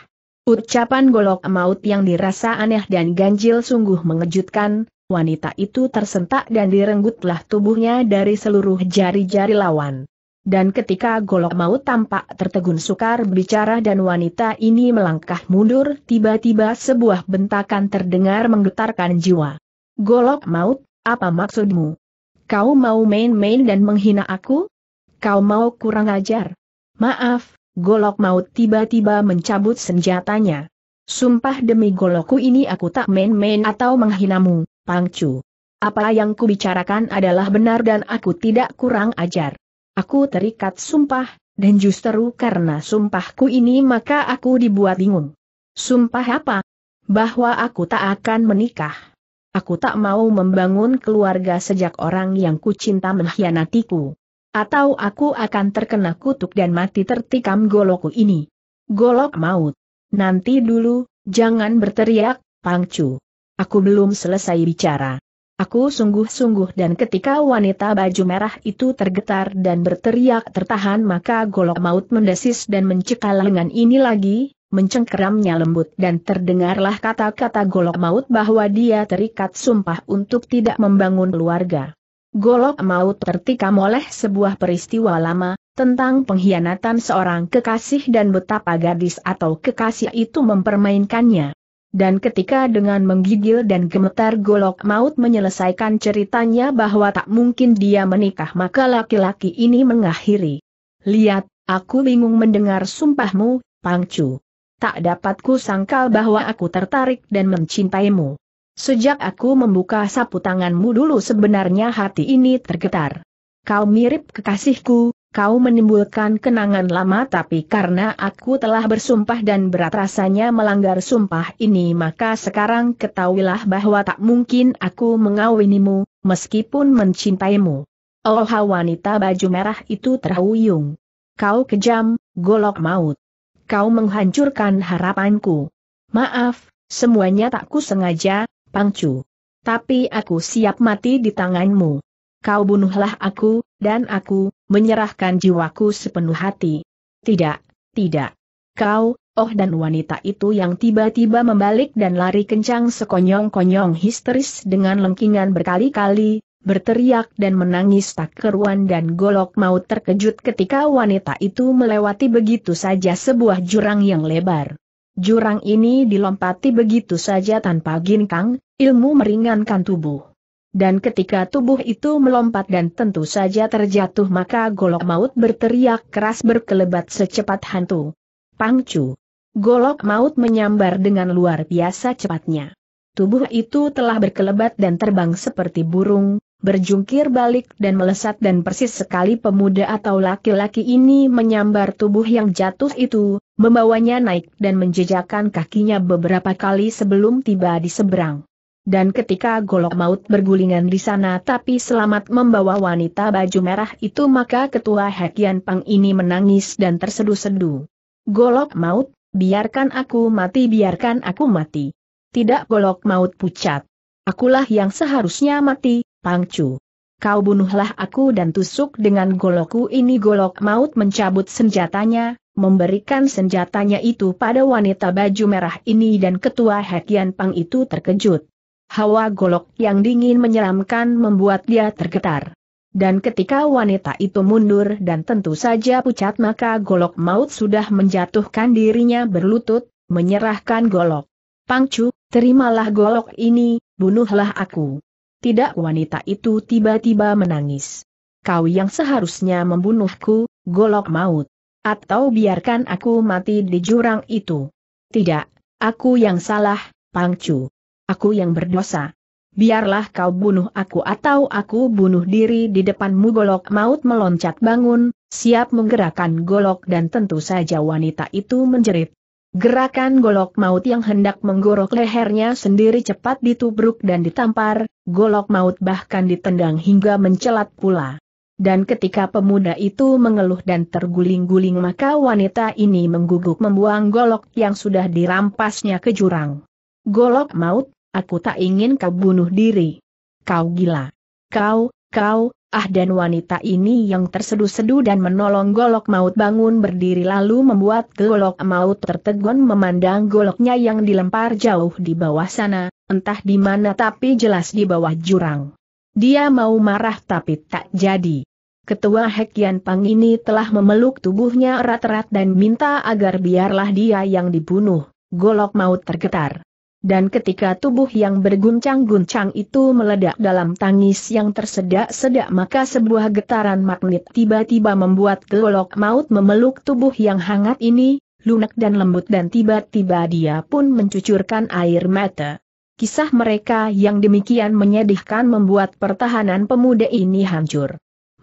Ucapan golok maut yang dirasa aneh dan ganjil sungguh mengejutkan, wanita itu tersentak dan direnggutlah tubuhnya dari seluruh jari-jari lawan. Dan ketika golok Maut tampak tertegun sukar bicara dan wanita ini melangkah mundur, tiba-tiba sebuah bentakan terdengar menggetarkan jiwa. Golok maut, apa maksudmu? Kau mau main-main dan menghina aku? Kau mau kurang ajar? Maaf, golok maut tiba-tiba mencabut senjatanya. Sumpah demi golokku ini aku tak main-main atau menghinamu, Pangcu. Apa yang kubicarakan adalah benar dan aku tidak kurang ajar. Aku terikat sumpah, dan justru karena sumpahku ini maka aku dibuat bingung. Sumpah apa? Bahwa aku tak akan menikah. Aku tak mau membangun keluarga sejak orang yang kucinta mengkhianatiku. Atau aku akan terkena kutuk dan mati tertikam golokku ini. Golok maut. Nanti dulu, jangan berteriak, pangcu. Aku belum selesai bicara. Aku sungguh-sungguh dan ketika wanita baju merah itu tergetar dan berteriak tertahan maka golok maut mendesis dan mencekal lengan ini lagi, mencengkeramnya lembut dan terdengarlah kata-kata golok maut bahwa dia terikat sumpah untuk tidak membangun keluarga. Golok maut tertikam oleh sebuah peristiwa lama, tentang pengkhianatan seorang kekasih dan betapa gadis atau kekasih itu mempermainkannya dan ketika dengan menggigil dan gemetar golok maut menyelesaikan ceritanya bahwa tak mungkin dia menikah maka laki-laki ini mengakhiri. Lihat, aku bingung mendengar sumpahmu, Pangcu. Tak dapat ku sangkal bahwa aku tertarik dan mencintaimu. Sejak aku membuka sapu tanganmu dulu sebenarnya hati ini tergetar. Kau mirip kekasihku, kau menimbulkan kenangan lama tapi karena aku telah bersumpah dan berat rasanya melanggar sumpah ini maka sekarang ketahuilah bahwa tak mungkin aku mengawinimu, meskipun mencintaimu. Oh wanita baju merah itu terhuyung. Kau kejam, golok maut. Kau menghancurkan harapanku. Maaf, semuanya tak kusengaja, Pangcu. Tapi aku siap mati di tanganmu. Kau bunuhlah aku, dan aku, menyerahkan jiwaku sepenuh hati. Tidak, tidak. Kau, oh dan wanita itu yang tiba-tiba membalik dan lari kencang sekonyong-konyong histeris dengan lengkingan berkali-kali, berteriak dan menangis tak keruan dan golok maut terkejut ketika wanita itu melewati begitu saja sebuah jurang yang lebar. Jurang ini dilompati begitu saja tanpa ginkang, ilmu meringankan tubuh. Dan ketika tubuh itu melompat dan tentu saja terjatuh maka golok maut berteriak keras berkelebat secepat hantu. Pangcu. Golok maut menyambar dengan luar biasa cepatnya. Tubuh itu telah berkelebat dan terbang seperti burung, berjungkir balik dan melesat dan persis sekali pemuda atau laki-laki ini menyambar tubuh yang jatuh itu, membawanya naik dan menjejakkan kakinya beberapa kali sebelum tiba di seberang dan ketika golok maut bergulingan di sana tapi selamat membawa wanita baju merah itu maka ketua Hekian Pang ini menangis dan tersedu-sedu. Golok maut, biarkan aku mati biarkan aku mati. Tidak golok maut pucat. Akulah yang seharusnya mati, Pangcu. Kau bunuhlah aku dan tusuk dengan golokku ini golok maut mencabut senjatanya, memberikan senjatanya itu pada wanita baju merah ini dan ketua Hekian Pang itu terkejut. Hawa golok yang dingin menyeramkan membuat dia tergetar. Dan ketika wanita itu mundur dan tentu saja pucat maka golok maut sudah menjatuhkan dirinya berlutut, menyerahkan golok. Pangcu, terimalah golok ini, bunuhlah aku. Tidak wanita itu tiba-tiba menangis. Kau yang seharusnya membunuhku, golok maut. Atau biarkan aku mati di jurang itu. Tidak, aku yang salah, Pangcu. Aku yang berdosa. Biarlah kau bunuh aku atau aku bunuh diri di depanmu golok maut meloncat bangun, siap menggerakkan golok dan tentu saja wanita itu menjerit. Gerakan golok maut yang hendak menggorok lehernya sendiri cepat ditubruk dan ditampar, golok maut bahkan ditendang hingga mencelat pula. Dan ketika pemuda itu mengeluh dan terguling-guling maka wanita ini mengguguk membuang golok yang sudah dirampasnya ke jurang. Golok maut, aku tak ingin kau bunuh diri. Kau gila. Kau, kau, ah dan wanita ini yang terseduh-seduh dan menolong golok maut bangun berdiri lalu membuat golok maut tertegun memandang goloknya yang dilempar jauh di bawah sana, entah di mana tapi jelas di bawah jurang. Dia mau marah tapi tak jadi. Ketua Hekian Pang ini telah memeluk tubuhnya erat-erat dan minta agar biarlah dia yang dibunuh. Golok maut tergetar dan ketika tubuh yang berguncang-guncang itu meledak dalam tangis yang tersedak-sedak maka sebuah getaran magnet tiba-tiba membuat gelolok maut memeluk tubuh yang hangat ini, lunak dan lembut dan tiba-tiba dia pun mencucurkan air mata. Kisah mereka yang demikian menyedihkan membuat pertahanan pemuda ini hancur.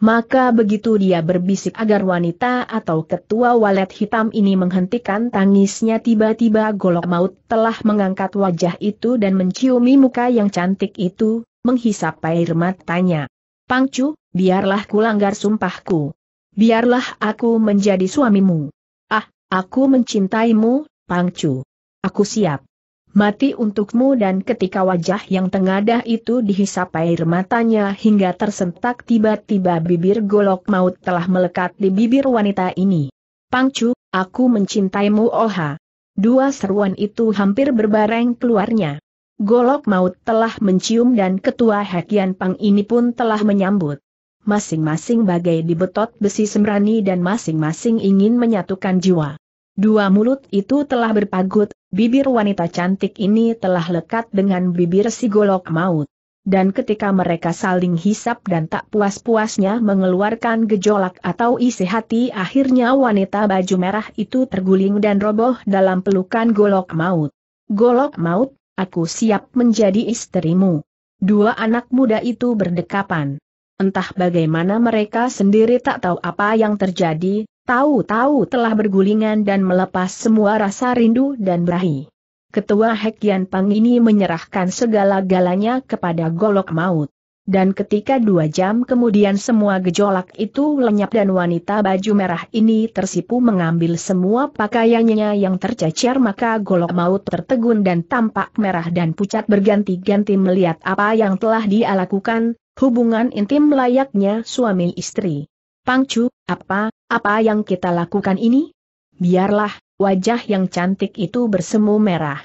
Maka begitu dia berbisik agar wanita atau ketua walet hitam ini menghentikan tangisnya tiba-tiba golok maut telah mengangkat wajah itu dan menciumi muka yang cantik itu, menghisap air matanya. Pangcu, biarlah kulanggar sumpahku. Biarlah aku menjadi suamimu. Ah, aku mencintaimu, Pangcu. Aku siap mati untukmu dan ketika wajah yang tengadah itu dihisap air matanya hingga tersentak tiba-tiba bibir golok maut telah melekat di bibir wanita ini. Pangcu, aku mencintaimu Oha. Dua seruan itu hampir berbareng keluarnya. Golok maut telah mencium dan ketua Hakian Pang ini pun telah menyambut. Masing-masing bagai dibetot besi sembrani dan masing-masing ingin menyatukan jiwa. Dua mulut itu telah berpagut, bibir wanita cantik ini telah lekat dengan bibir si golok maut. Dan ketika mereka saling hisap dan tak puas-puasnya mengeluarkan gejolak atau isi hati akhirnya wanita baju merah itu terguling dan roboh dalam pelukan golok maut. Golok maut, aku siap menjadi istrimu. Dua anak muda itu berdekapan. Entah bagaimana mereka sendiri tak tahu apa yang terjadi, Tahu-tahu telah bergulingan dan melepas semua rasa rindu dan berahi. Ketua Hekian Pang ini menyerahkan segala-galanya kepada golok maut. Dan ketika dua jam kemudian semua gejolak itu lenyap dan wanita baju merah ini tersipu mengambil semua pakaiannya yang tercecer maka golok maut tertegun dan tampak merah dan pucat berganti-ganti melihat apa yang telah dia lakukan, hubungan intim layaknya suami istri. Pangcu, apa, apa yang kita lakukan ini? Biarlah, wajah yang cantik itu bersemu merah.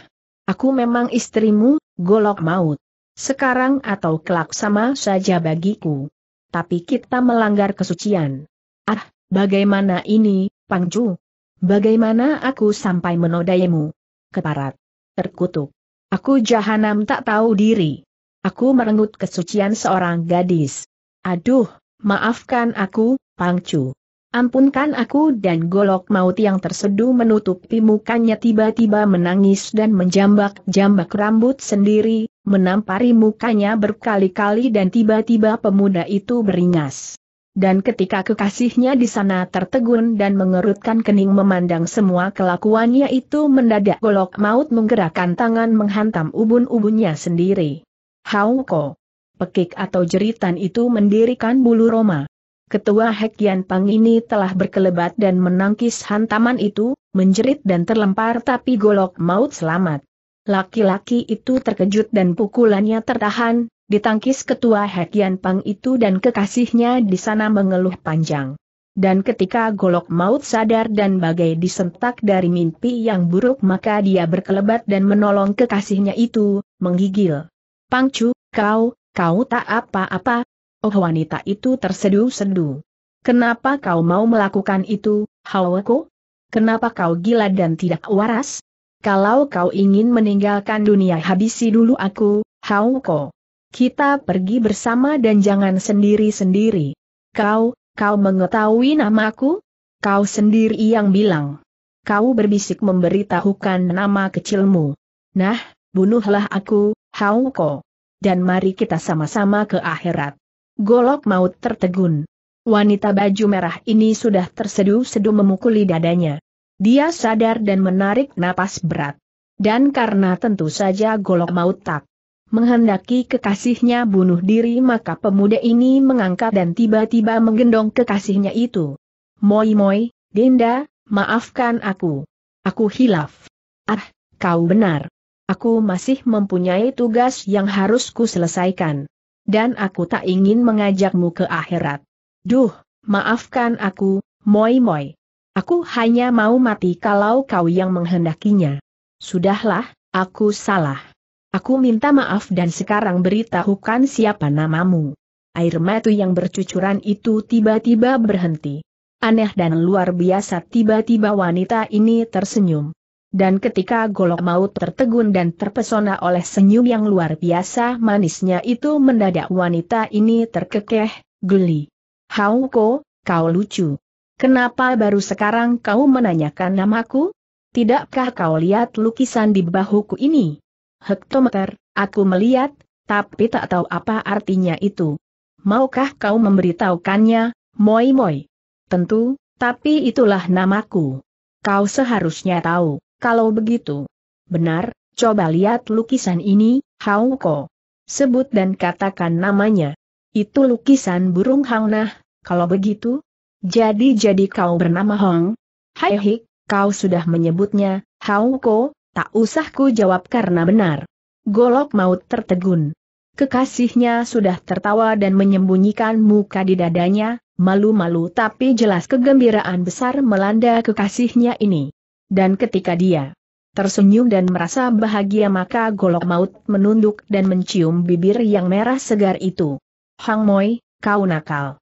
Aku memang istrimu, golok maut. Sekarang atau kelak sama saja bagiku. Tapi kita melanggar kesucian. Ah, bagaimana ini, Pangju? Bagaimana aku sampai menodaimu? Keparat. Terkutuk. Aku jahanam tak tahu diri. Aku merenggut kesucian seorang gadis. Aduh, maafkan aku, Pangcu. Ampunkan aku dan golok maut yang terseduh menutupi mukanya tiba-tiba menangis dan menjambak-jambak rambut sendiri, menampari mukanya berkali-kali dan tiba-tiba pemuda itu beringas. Dan ketika kekasihnya di sana tertegun dan mengerutkan kening memandang semua kelakuannya itu mendadak golok maut menggerakkan tangan menghantam ubun-ubunnya sendiri. Hauko. Pekik atau jeritan itu mendirikan bulu Roma. Ketua Hek Yan Pang ini telah berkelebat dan menangkis hantaman itu, menjerit dan terlempar tapi golok maut selamat. Laki-laki itu terkejut dan pukulannya tertahan, ditangkis ketua Hek Yan Pang itu dan kekasihnya di sana mengeluh panjang. Dan ketika golok maut sadar dan bagai disentak dari mimpi yang buruk maka dia berkelebat dan menolong kekasihnya itu, menggigil. Pangcu, kau, kau tak apa-apa, Oh wanita itu terseduh sedu. Kenapa kau mau melakukan itu, Hawako? Kenapa kau gila dan tidak waras? Kalau kau ingin meninggalkan dunia habisi dulu aku, Hawako. Kita pergi bersama dan jangan sendiri-sendiri. Kau, kau mengetahui namaku? Kau sendiri yang bilang. Kau berbisik memberitahukan nama kecilmu. Nah, bunuhlah aku, Hawko. Dan mari kita sama-sama ke akhirat. Golok maut tertegun. Wanita baju merah ini sudah terseduh-seduh memukuli dadanya. Dia sadar dan menarik napas berat. Dan karena tentu saja golok maut tak menghendaki kekasihnya bunuh diri maka pemuda ini mengangkat dan tiba-tiba menggendong kekasihnya itu. Moi moi, Dinda, maafkan aku. Aku hilaf. Ah, kau benar. Aku masih mempunyai tugas yang harus ku selesaikan dan aku tak ingin mengajakmu ke akhirat. Duh, maafkan aku, moi-moi. Aku hanya mau mati kalau kau yang menghendakinya. Sudahlah, aku salah. Aku minta maaf dan sekarang beritahukan siapa namamu. Air mata yang bercucuran itu tiba-tiba berhenti. Aneh dan luar biasa tiba-tiba wanita ini tersenyum. Dan ketika golok maut tertegun dan terpesona oleh senyum yang luar biasa manisnya itu mendadak wanita ini terkekeh, geli. Hauko, kau lucu. Kenapa baru sekarang kau menanyakan namaku? Tidakkah kau lihat lukisan di bahuku ini? Hektometer, aku melihat, tapi tak tahu apa artinya itu. Maukah kau memberitahukannya, moi moi? Tentu, tapi itulah namaku. Kau seharusnya tahu. Kalau begitu, benar, coba lihat lukisan ini, Hauko. Sebut dan katakan namanya. Itu lukisan burung hangnah, kalau begitu. Jadi-jadi kau bernama Hong? Hai Hik, kau sudah menyebutnya, Hauko, tak usah ku jawab karena benar. Golok maut tertegun. Kekasihnya sudah tertawa dan menyembunyikan muka di dadanya, malu-malu tapi jelas kegembiraan besar melanda kekasihnya ini. Dan ketika dia tersenyum dan merasa bahagia maka golok maut menunduk dan mencium bibir yang merah segar itu. Hang Moi, kau nakal.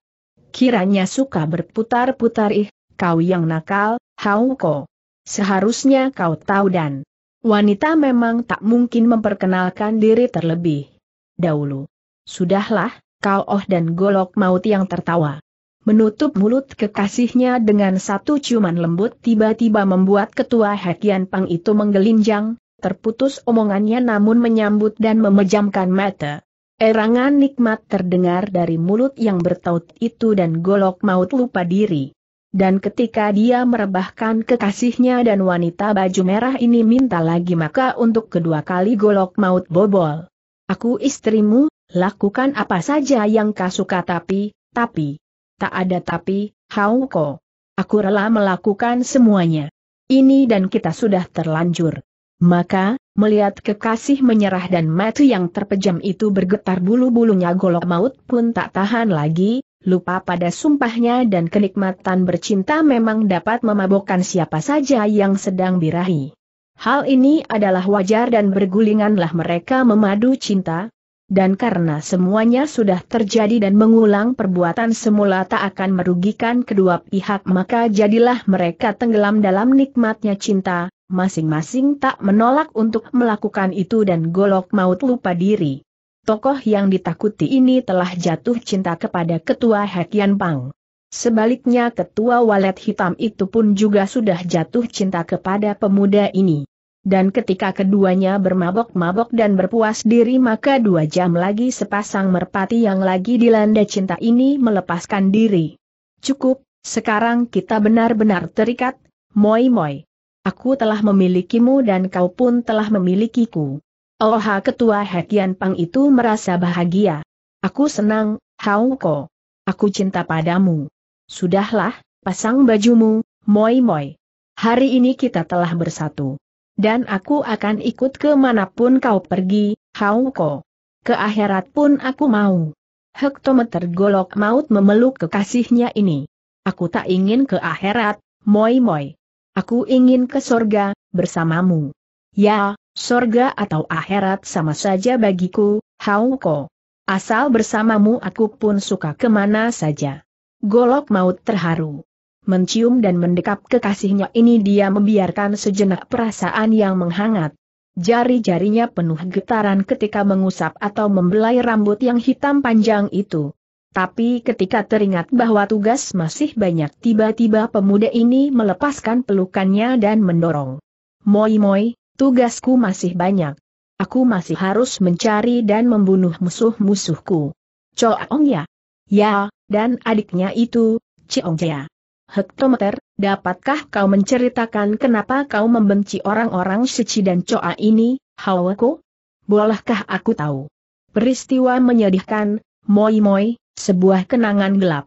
Kiranya suka berputar-putar ih, kau yang nakal, Hau Ko. Seharusnya kau tahu dan wanita memang tak mungkin memperkenalkan diri terlebih dahulu. Sudahlah, kau oh dan golok maut yang tertawa menutup mulut kekasihnya dengan satu ciuman lembut tiba-tiba membuat ketua Hekian Pang itu menggelinjang, terputus omongannya namun menyambut dan memejamkan mata. Erangan nikmat terdengar dari mulut yang bertaut itu dan golok maut lupa diri. Dan ketika dia merebahkan kekasihnya dan wanita baju merah ini minta lagi maka untuk kedua kali golok maut bobol. Aku istrimu, lakukan apa saja yang kau suka tapi, tapi, Tak ada tapi, Hauko. Aku rela melakukan semuanya. Ini dan kita sudah terlanjur. Maka, melihat kekasih menyerah dan mati yang terpejam itu bergetar bulu-bulunya golok maut pun tak tahan lagi, lupa pada sumpahnya dan kenikmatan bercinta memang dapat memabokkan siapa saja yang sedang birahi. Hal ini adalah wajar dan bergulinganlah mereka memadu cinta, dan karena semuanya sudah terjadi dan mengulang perbuatan semula tak akan merugikan kedua pihak maka jadilah mereka tenggelam dalam nikmatnya cinta, masing-masing tak menolak untuk melakukan itu dan golok maut lupa diri. Tokoh yang ditakuti ini telah jatuh cinta kepada ketua Hekian Pang. Sebaliknya ketua walet hitam itu pun juga sudah jatuh cinta kepada pemuda ini dan ketika keduanya bermabok-mabok dan berpuas diri maka dua jam lagi sepasang merpati yang lagi dilanda cinta ini melepaskan diri. Cukup, sekarang kita benar-benar terikat, moi-moi. Aku telah memilikimu dan kau pun telah memilikiku. Oha ketua Hekian Pang itu merasa bahagia. Aku senang, Hauko. Aku cinta padamu. Sudahlah, pasang bajumu, moi-moi. Hari ini kita telah bersatu dan aku akan ikut kemanapun kau pergi, Hauko. Ke akhirat pun aku mau. Hektometer golok maut memeluk kekasihnya ini. Aku tak ingin ke akhirat, moi-moi. Aku ingin ke sorga, bersamamu. Ya, sorga atau akhirat sama saja bagiku, Hauko. Asal bersamamu aku pun suka kemana saja. Golok maut terharu mencium dan mendekap kekasihnya ini dia membiarkan sejenak perasaan yang menghangat. Jari-jarinya penuh getaran ketika mengusap atau membelai rambut yang hitam panjang itu. Tapi ketika teringat bahwa tugas masih banyak tiba-tiba pemuda ini melepaskan pelukannya dan mendorong. Moi-moi, tugasku masih banyak. Aku masih harus mencari dan membunuh musuh-musuhku. Coong ya. Ya, dan adiknya itu, Ciong ya. Hektometer, dapatkah kau menceritakan kenapa kau membenci orang-orang suci dan Coa ini, Hawako? Bolehkah aku tahu? Peristiwa menyedihkan, moi-moi, sebuah kenangan gelap.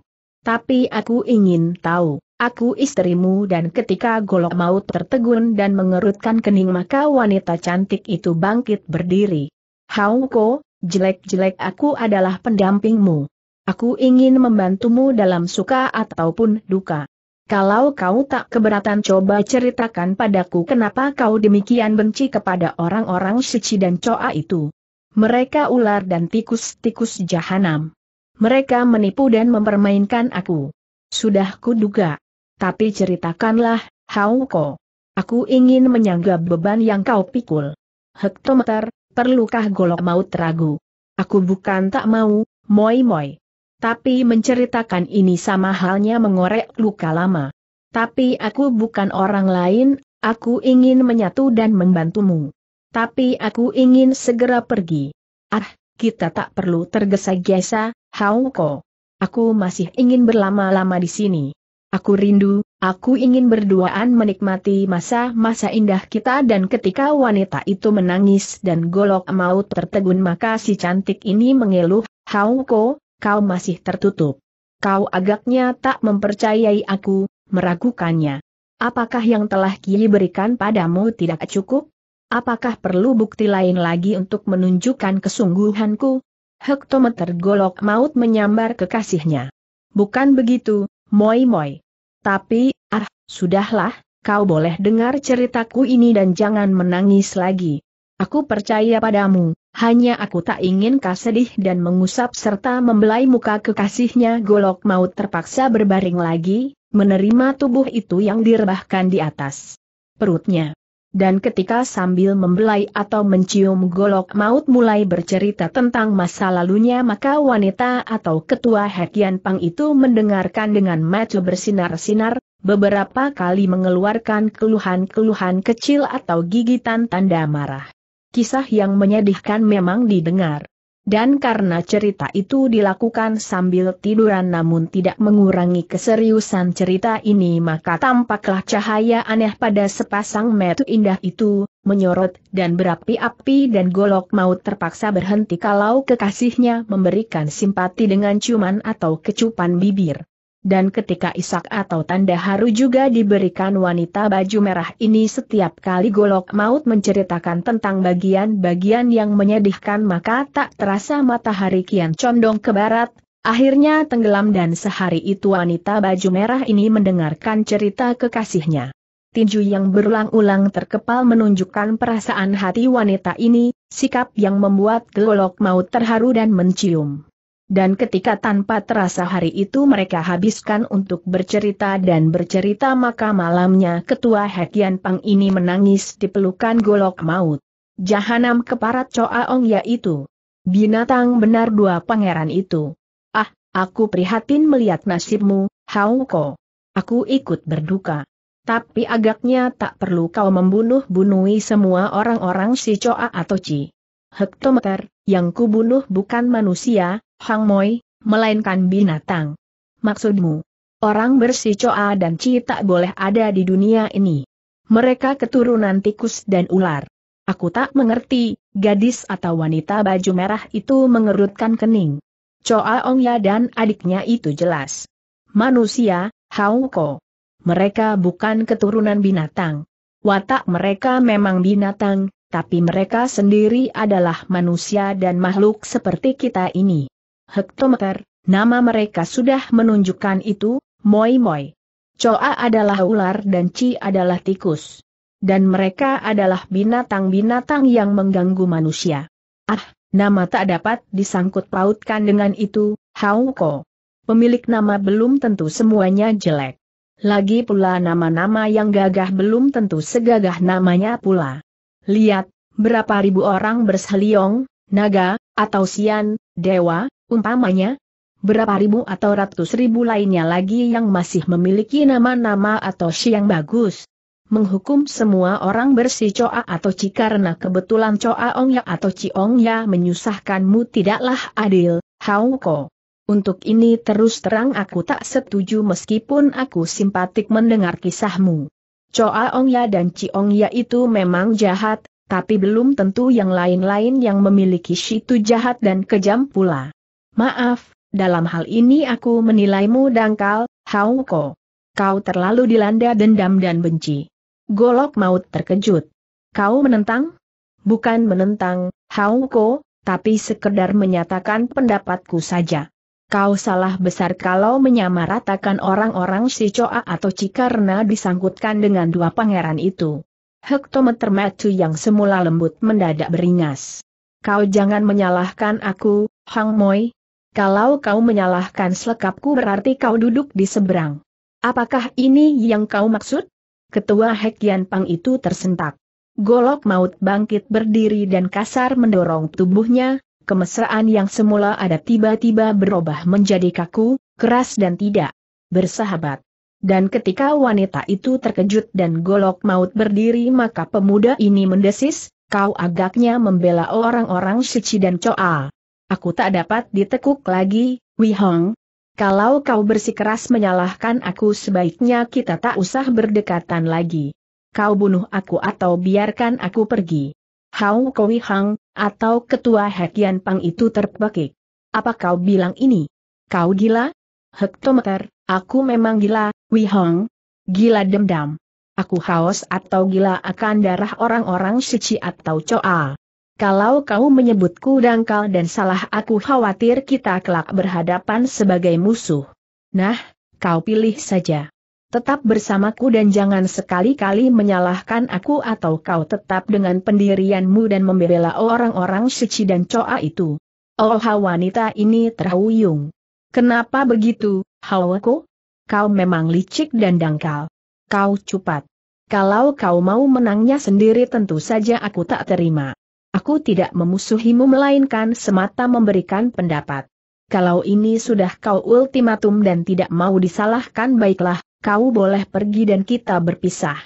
Tapi aku ingin tahu, aku istrimu dan ketika golok maut tertegun dan mengerutkan kening maka wanita cantik itu bangkit berdiri. Hawako, jelek-jelek aku adalah pendampingmu. Aku ingin membantumu dalam suka ataupun duka. Kalau kau tak keberatan coba ceritakan padaku kenapa kau demikian benci kepada orang-orang suci dan coa itu. Mereka ular dan tikus-tikus jahanam. Mereka menipu dan mempermainkan aku. Sudah kuduga. Tapi ceritakanlah, Hauko. Aku ingin menyanggap beban yang kau pikul. Hektometer, perlukah golok maut ragu? Aku bukan tak mau, moi-moi. Tapi menceritakan ini sama halnya mengorek luka lama. Tapi aku bukan orang lain, aku ingin menyatu dan membantumu. Tapi aku ingin segera pergi. Ah, kita tak perlu tergesa-gesa, Hauko. Aku masih ingin berlama-lama di sini. Aku rindu, aku ingin berduaan menikmati masa-masa indah kita dan ketika wanita itu menangis dan golok maut tertegun maka si cantik ini mengeluh, Hauko, kau masih tertutup. Kau agaknya tak mempercayai aku, meragukannya. Apakah yang telah Kiai berikan padamu tidak cukup? Apakah perlu bukti lain lagi untuk menunjukkan kesungguhanku? Hektometer golok maut menyambar kekasihnya. Bukan begitu, moi moi. Tapi, ah, sudahlah, kau boleh dengar ceritaku ini dan jangan menangis lagi. Aku percaya padamu, hanya aku tak ingin kau sedih dan mengusap serta membelai muka kekasihnya golok maut terpaksa berbaring lagi, menerima tubuh itu yang direbahkan di atas perutnya. Dan ketika sambil membelai atau mencium golok maut mulai bercerita tentang masa lalunya maka wanita atau ketua Hekian Pang itu mendengarkan dengan mata bersinar-sinar, beberapa kali mengeluarkan keluhan-keluhan kecil atau gigitan tanda marah. Kisah yang menyedihkan memang didengar. Dan karena cerita itu dilakukan sambil tiduran namun tidak mengurangi keseriusan cerita ini maka tampaklah cahaya aneh pada sepasang metu indah itu, menyorot dan berapi-api dan golok maut terpaksa berhenti kalau kekasihnya memberikan simpati dengan cuman atau kecupan bibir. Dan ketika isak atau tanda haru juga diberikan wanita baju merah ini setiap kali golok maut menceritakan tentang bagian-bagian yang menyedihkan maka tak terasa matahari kian condong ke barat, akhirnya tenggelam dan sehari itu wanita baju merah ini mendengarkan cerita kekasihnya. Tinju yang berulang-ulang terkepal menunjukkan perasaan hati wanita ini, sikap yang membuat Golok maut terharu dan mencium dan ketika tanpa terasa hari itu mereka habiskan untuk bercerita dan bercerita maka malamnya ketua Hekian Pang ini menangis di pelukan golok maut. Jahanam keparat Coa Coaong yaitu binatang benar dua pangeran itu. Ah, aku prihatin melihat nasibmu, Hauko. Aku ikut berduka. Tapi agaknya tak perlu kau membunuh bunuhi semua orang-orang si Coa atau Ci. Hektometer, yang kubunuh bukan manusia, Hang Moi, melainkan binatang. Maksudmu, orang bersih Coa dan Ci tak boleh ada di dunia ini. Mereka keturunan tikus dan ular. Aku tak mengerti, gadis atau wanita baju merah itu mengerutkan kening. Coa ong ya dan adiknya itu jelas. Manusia, Hauko. Mereka bukan keturunan binatang. Watak mereka memang binatang, tapi mereka sendiri adalah manusia dan makhluk seperti kita ini hektometer, nama mereka sudah menunjukkan itu, Moi Moi. Coa adalah ular dan Ci adalah tikus. Dan mereka adalah binatang-binatang yang mengganggu manusia. Ah, nama tak dapat disangkut pautkan dengan itu, Hauko. Pemilik nama belum tentu semuanya jelek. Lagi pula nama-nama yang gagah belum tentu segagah namanya pula. Lihat, berapa ribu orang berseliong, naga, atau sian, dewa, umpamanya, berapa ribu atau ratus ribu lainnya lagi yang masih memiliki nama-nama atau si yang bagus. Menghukum semua orang bersih coa atau ci karena kebetulan coa ong ya atau ci ya menyusahkanmu tidaklah adil, hauko. Untuk ini terus terang aku tak setuju meskipun aku simpatik mendengar kisahmu. Coa ong ya dan Ci ya itu memang jahat, tapi belum tentu yang lain-lain yang memiliki situ jahat dan kejam pula. Maaf, dalam hal ini aku menilaimu dangkal, Hauko. Kau terlalu dilanda dendam dan benci. Golok maut terkejut. Kau menentang? Bukan menentang, Hauko, tapi sekedar menyatakan pendapatku saja. Kau salah besar kalau menyamaratakan orang-orang si Coa atau Cikarna disangkutkan dengan dua pangeran itu. Hektometer Macu yang semula lembut mendadak beringas. Kau jangan menyalahkan aku, Hang Moi. Kalau kau menyalahkan selekapku berarti kau duduk di seberang. Apakah ini yang kau maksud? Ketua Hekian Pang itu tersentak. Golok maut bangkit berdiri dan kasar mendorong tubuhnya, kemesraan yang semula ada tiba-tiba berubah menjadi kaku, keras dan tidak bersahabat. Dan ketika wanita itu terkejut dan golok maut berdiri maka pemuda ini mendesis, kau agaknya membela orang-orang suci dan coa. Aku tak dapat ditekuk lagi, Wihong. Kalau kau bersikeras menyalahkan aku sebaiknya kita tak usah berdekatan lagi. Kau bunuh aku atau biarkan aku pergi. Hao Kowi Hang, atau ketua Hakian Pang itu terpekik. Apa kau bilang ini? Kau gila? Hektometer, Aku memang gila, Wihong. Gila dendam. Aku haus atau gila akan darah orang-orang suci atau coa. Kalau kau menyebutku dangkal dan salah aku khawatir kita kelak berhadapan sebagai musuh. Nah, kau pilih saja. Tetap bersamaku dan jangan sekali-kali menyalahkan aku atau kau tetap dengan pendirianmu dan membela orang-orang suci dan coa itu. Oh wanita ini terhuyung. Kenapa begitu, Hawako? Kau memang licik dan dangkal. Kau cupat. Kalau kau mau menangnya sendiri tentu saja aku tak terima. Aku tidak memusuhimu melainkan semata memberikan pendapat. Kalau ini sudah kau ultimatum dan tidak mau disalahkan baiklah, kau boleh pergi dan kita berpisah.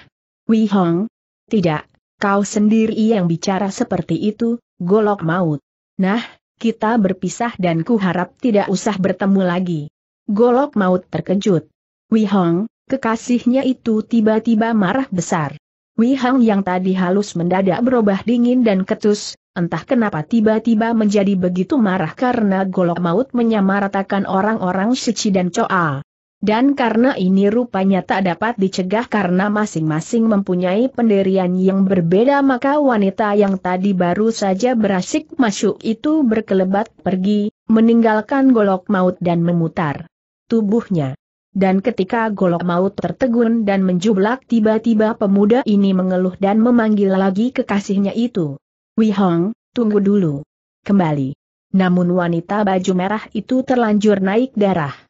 Wei Hong, Tidak, kau sendiri yang bicara seperti itu, golok maut. Nah, kita berpisah dan ku harap tidak usah bertemu lagi. Golok maut terkejut. Wei Hong, kekasihnya itu tiba-tiba marah besar. Wei Hong yang tadi halus mendadak berubah dingin dan ketus, entah kenapa tiba-tiba menjadi begitu marah karena golok maut menyamaratakan orang-orang suci dan coa. Dan karena ini rupanya tak dapat dicegah karena masing-masing mempunyai pendirian yang berbeda maka wanita yang tadi baru saja berasik masuk itu berkelebat pergi, meninggalkan golok maut dan memutar tubuhnya. Dan ketika golok maut tertegun dan menjublak tiba-tiba pemuda ini mengeluh dan memanggil lagi kekasihnya itu. Wihong, tunggu dulu. Kembali. Namun wanita baju merah itu terlanjur naik darah.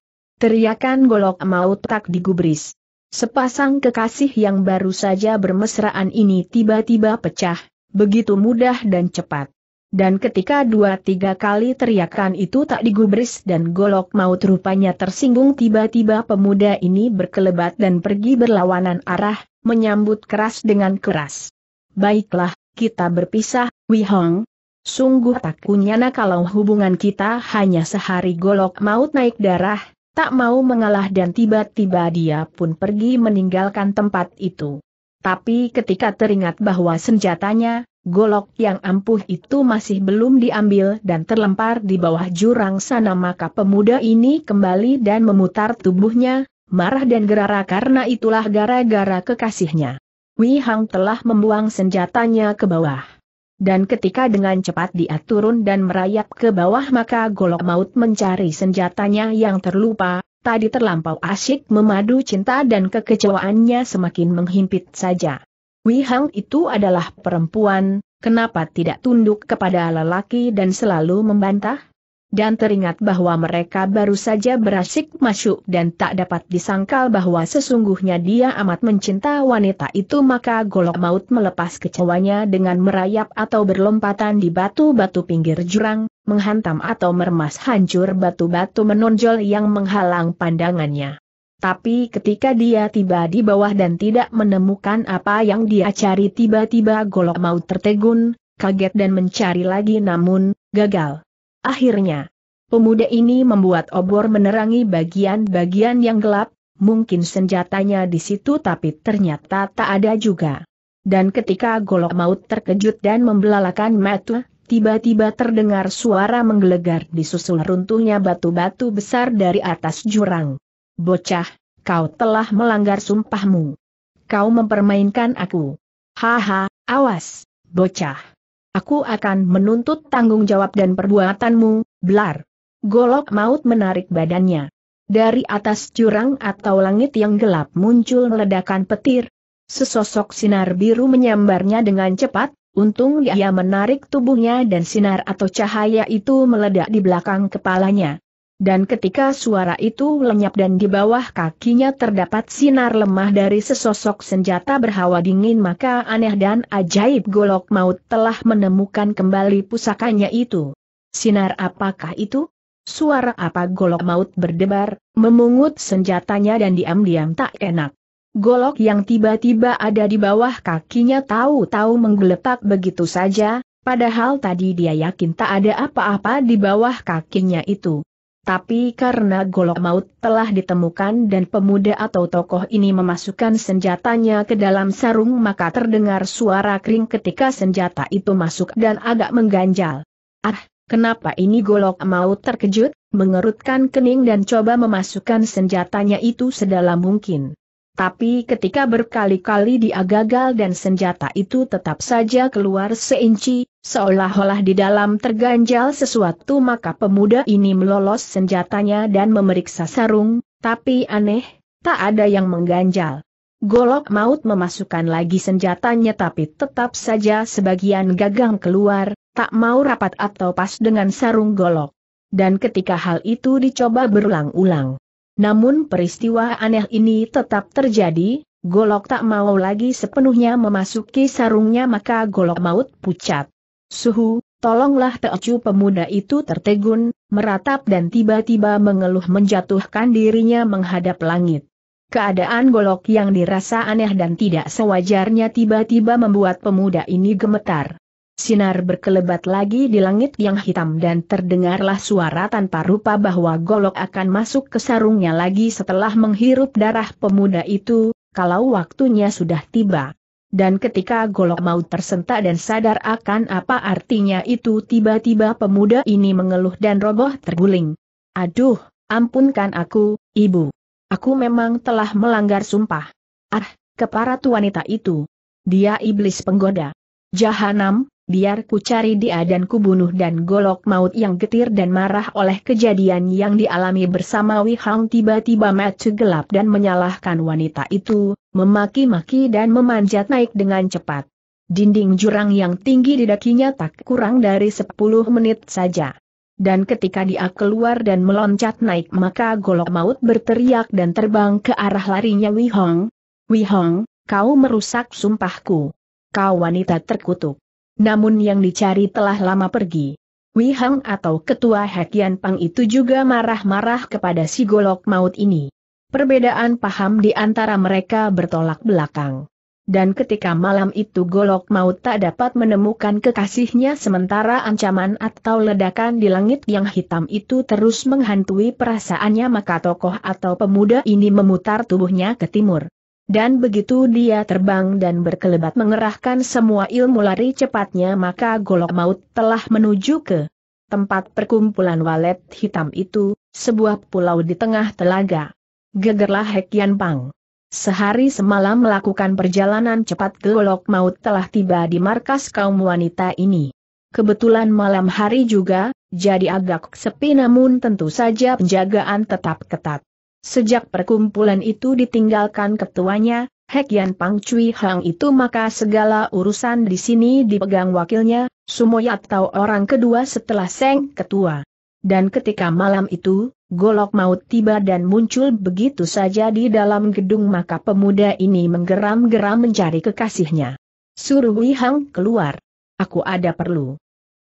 Teriakan golok maut tak digubris. Sepasang kekasih yang baru saja bermesraan ini tiba-tiba pecah, begitu mudah dan cepat. Dan ketika dua-tiga kali teriakan itu tak digubris dan golok maut rupanya tersinggung tiba-tiba pemuda ini berkelebat dan pergi berlawanan arah, menyambut keras dengan keras. Baiklah, kita berpisah, Wihong. Sungguh tak kunyana kalau hubungan kita hanya sehari golok maut naik darah, tak mau mengalah dan tiba-tiba dia pun pergi meninggalkan tempat itu. Tapi ketika teringat bahwa senjatanya, golok yang ampuh itu masih belum diambil dan terlempar di bawah jurang sana maka pemuda ini kembali dan memutar tubuhnya, marah dan gerara karena itulah gara-gara kekasihnya. Wei Hang telah membuang senjatanya ke bawah. Dan ketika dengan cepat dia turun dan merayap ke bawah maka golok maut mencari senjatanya yang terlupa, tadi terlampau asyik memadu cinta dan kekecewaannya semakin menghimpit saja. Wei Hang itu adalah perempuan, kenapa tidak tunduk kepada lelaki dan selalu membantah? dan teringat bahwa mereka baru saja berasik masuk dan tak dapat disangkal bahwa sesungguhnya dia amat mencinta wanita itu maka golok maut melepas kecewanya dengan merayap atau berlompatan di batu-batu pinggir jurang, menghantam atau meremas hancur batu-batu menonjol yang menghalang pandangannya. Tapi ketika dia tiba di bawah dan tidak menemukan apa yang dia cari tiba-tiba golok maut tertegun, kaget dan mencari lagi namun, gagal. Akhirnya, pemuda ini membuat obor menerangi bagian-bagian yang gelap, mungkin senjatanya di situ tapi ternyata tak ada juga. Dan ketika golok maut terkejut dan membelalakan mata, tiba-tiba terdengar suara menggelegar di susul runtuhnya batu-batu besar dari atas jurang. Bocah, kau telah melanggar sumpahmu. Kau mempermainkan aku. Haha, awas, bocah. Aku akan menuntut tanggung jawab dan perbuatanmu, Blar. Golok maut menarik badannya. Dari atas jurang atau langit yang gelap muncul ledakan petir. Sesosok sinar biru menyambarnya dengan cepat, untung dia menarik tubuhnya dan sinar atau cahaya itu meledak di belakang kepalanya. Dan ketika suara itu lenyap dan di bawah kakinya terdapat sinar lemah dari sesosok senjata berhawa dingin maka aneh dan ajaib golok maut telah menemukan kembali pusakanya itu. Sinar apakah itu? Suara apa golok maut berdebar, memungut senjatanya dan diam-diam tak enak. Golok yang tiba-tiba ada di bawah kakinya tahu-tahu menggeletak begitu saja, padahal tadi dia yakin tak ada apa-apa di bawah kakinya itu tapi karena golok maut telah ditemukan dan pemuda atau tokoh ini memasukkan senjatanya ke dalam sarung maka terdengar suara kering ketika senjata itu masuk dan agak mengganjal. Ah, kenapa ini golok maut terkejut, mengerutkan kening dan coba memasukkan senjatanya itu sedalam mungkin. Tapi ketika berkali-kali dia gagal dan senjata itu tetap saja keluar seinci, Seolah-olah di dalam terganjal sesuatu maka pemuda ini melolos senjatanya dan memeriksa sarung, tapi aneh, tak ada yang mengganjal. Golok maut memasukkan lagi senjatanya tapi tetap saja sebagian gagang keluar, tak mau rapat atau pas dengan sarung golok. Dan ketika hal itu dicoba berulang-ulang. Namun peristiwa aneh ini tetap terjadi, golok tak mau lagi sepenuhnya memasuki sarungnya maka golok maut pucat. Suhu, tolonglah Teocu pemuda itu tertegun, meratap dan tiba-tiba mengeluh menjatuhkan dirinya menghadap langit. Keadaan golok yang dirasa aneh dan tidak sewajarnya tiba-tiba membuat pemuda ini gemetar. Sinar berkelebat lagi di langit yang hitam dan terdengarlah suara tanpa rupa bahwa golok akan masuk ke sarungnya lagi setelah menghirup darah pemuda itu, kalau waktunya sudah tiba. Dan ketika golok maut tersentak dan sadar akan apa artinya itu tiba-tiba pemuda ini mengeluh dan roboh terguling. Aduh, ampunkan aku, ibu. Aku memang telah melanggar sumpah. Ah, keparat wanita itu. Dia iblis penggoda. Jahanam, biar ku cari dia dan ku bunuh dan golok maut yang getir dan marah oleh kejadian yang dialami bersama Wei Hang tiba-tiba maju gelap dan menyalahkan wanita itu, memaki-maki dan memanjat naik dengan cepat. Dinding jurang yang tinggi didakinya tak kurang dari 10 menit saja. Dan ketika dia keluar dan meloncat naik maka golok maut berteriak dan terbang ke arah larinya Wihong. wihong kau merusak sumpahku. Kau wanita terkutuk. Namun yang dicari telah lama pergi. Wei Hang atau ketua Hekian Pang itu juga marah-marah kepada si golok maut ini. Perbedaan paham di antara mereka bertolak belakang. Dan ketika malam itu golok maut tak dapat menemukan kekasihnya sementara ancaman atau ledakan di langit yang hitam itu terus menghantui perasaannya maka tokoh atau pemuda ini memutar tubuhnya ke timur. Dan begitu dia terbang dan berkelebat mengerahkan semua ilmu lari cepatnya maka golok maut telah menuju ke tempat perkumpulan walet hitam itu, sebuah pulau di tengah telaga. Gegerlah Hekian Pang. Sehari semalam melakukan perjalanan cepat golok maut telah tiba di markas kaum wanita ini. Kebetulan malam hari juga, jadi agak sepi namun tentu saja penjagaan tetap ketat. Sejak perkumpulan itu ditinggalkan ketuanya, Hekian Pang Cui Hang itu maka segala urusan di sini dipegang wakilnya, Sumoya atau orang kedua setelah Seng Ketua. Dan ketika malam itu, golok maut tiba dan muncul begitu saja di dalam gedung maka pemuda ini menggeram-geram mencari kekasihnya. Suruh Wihang keluar. Aku ada perlu.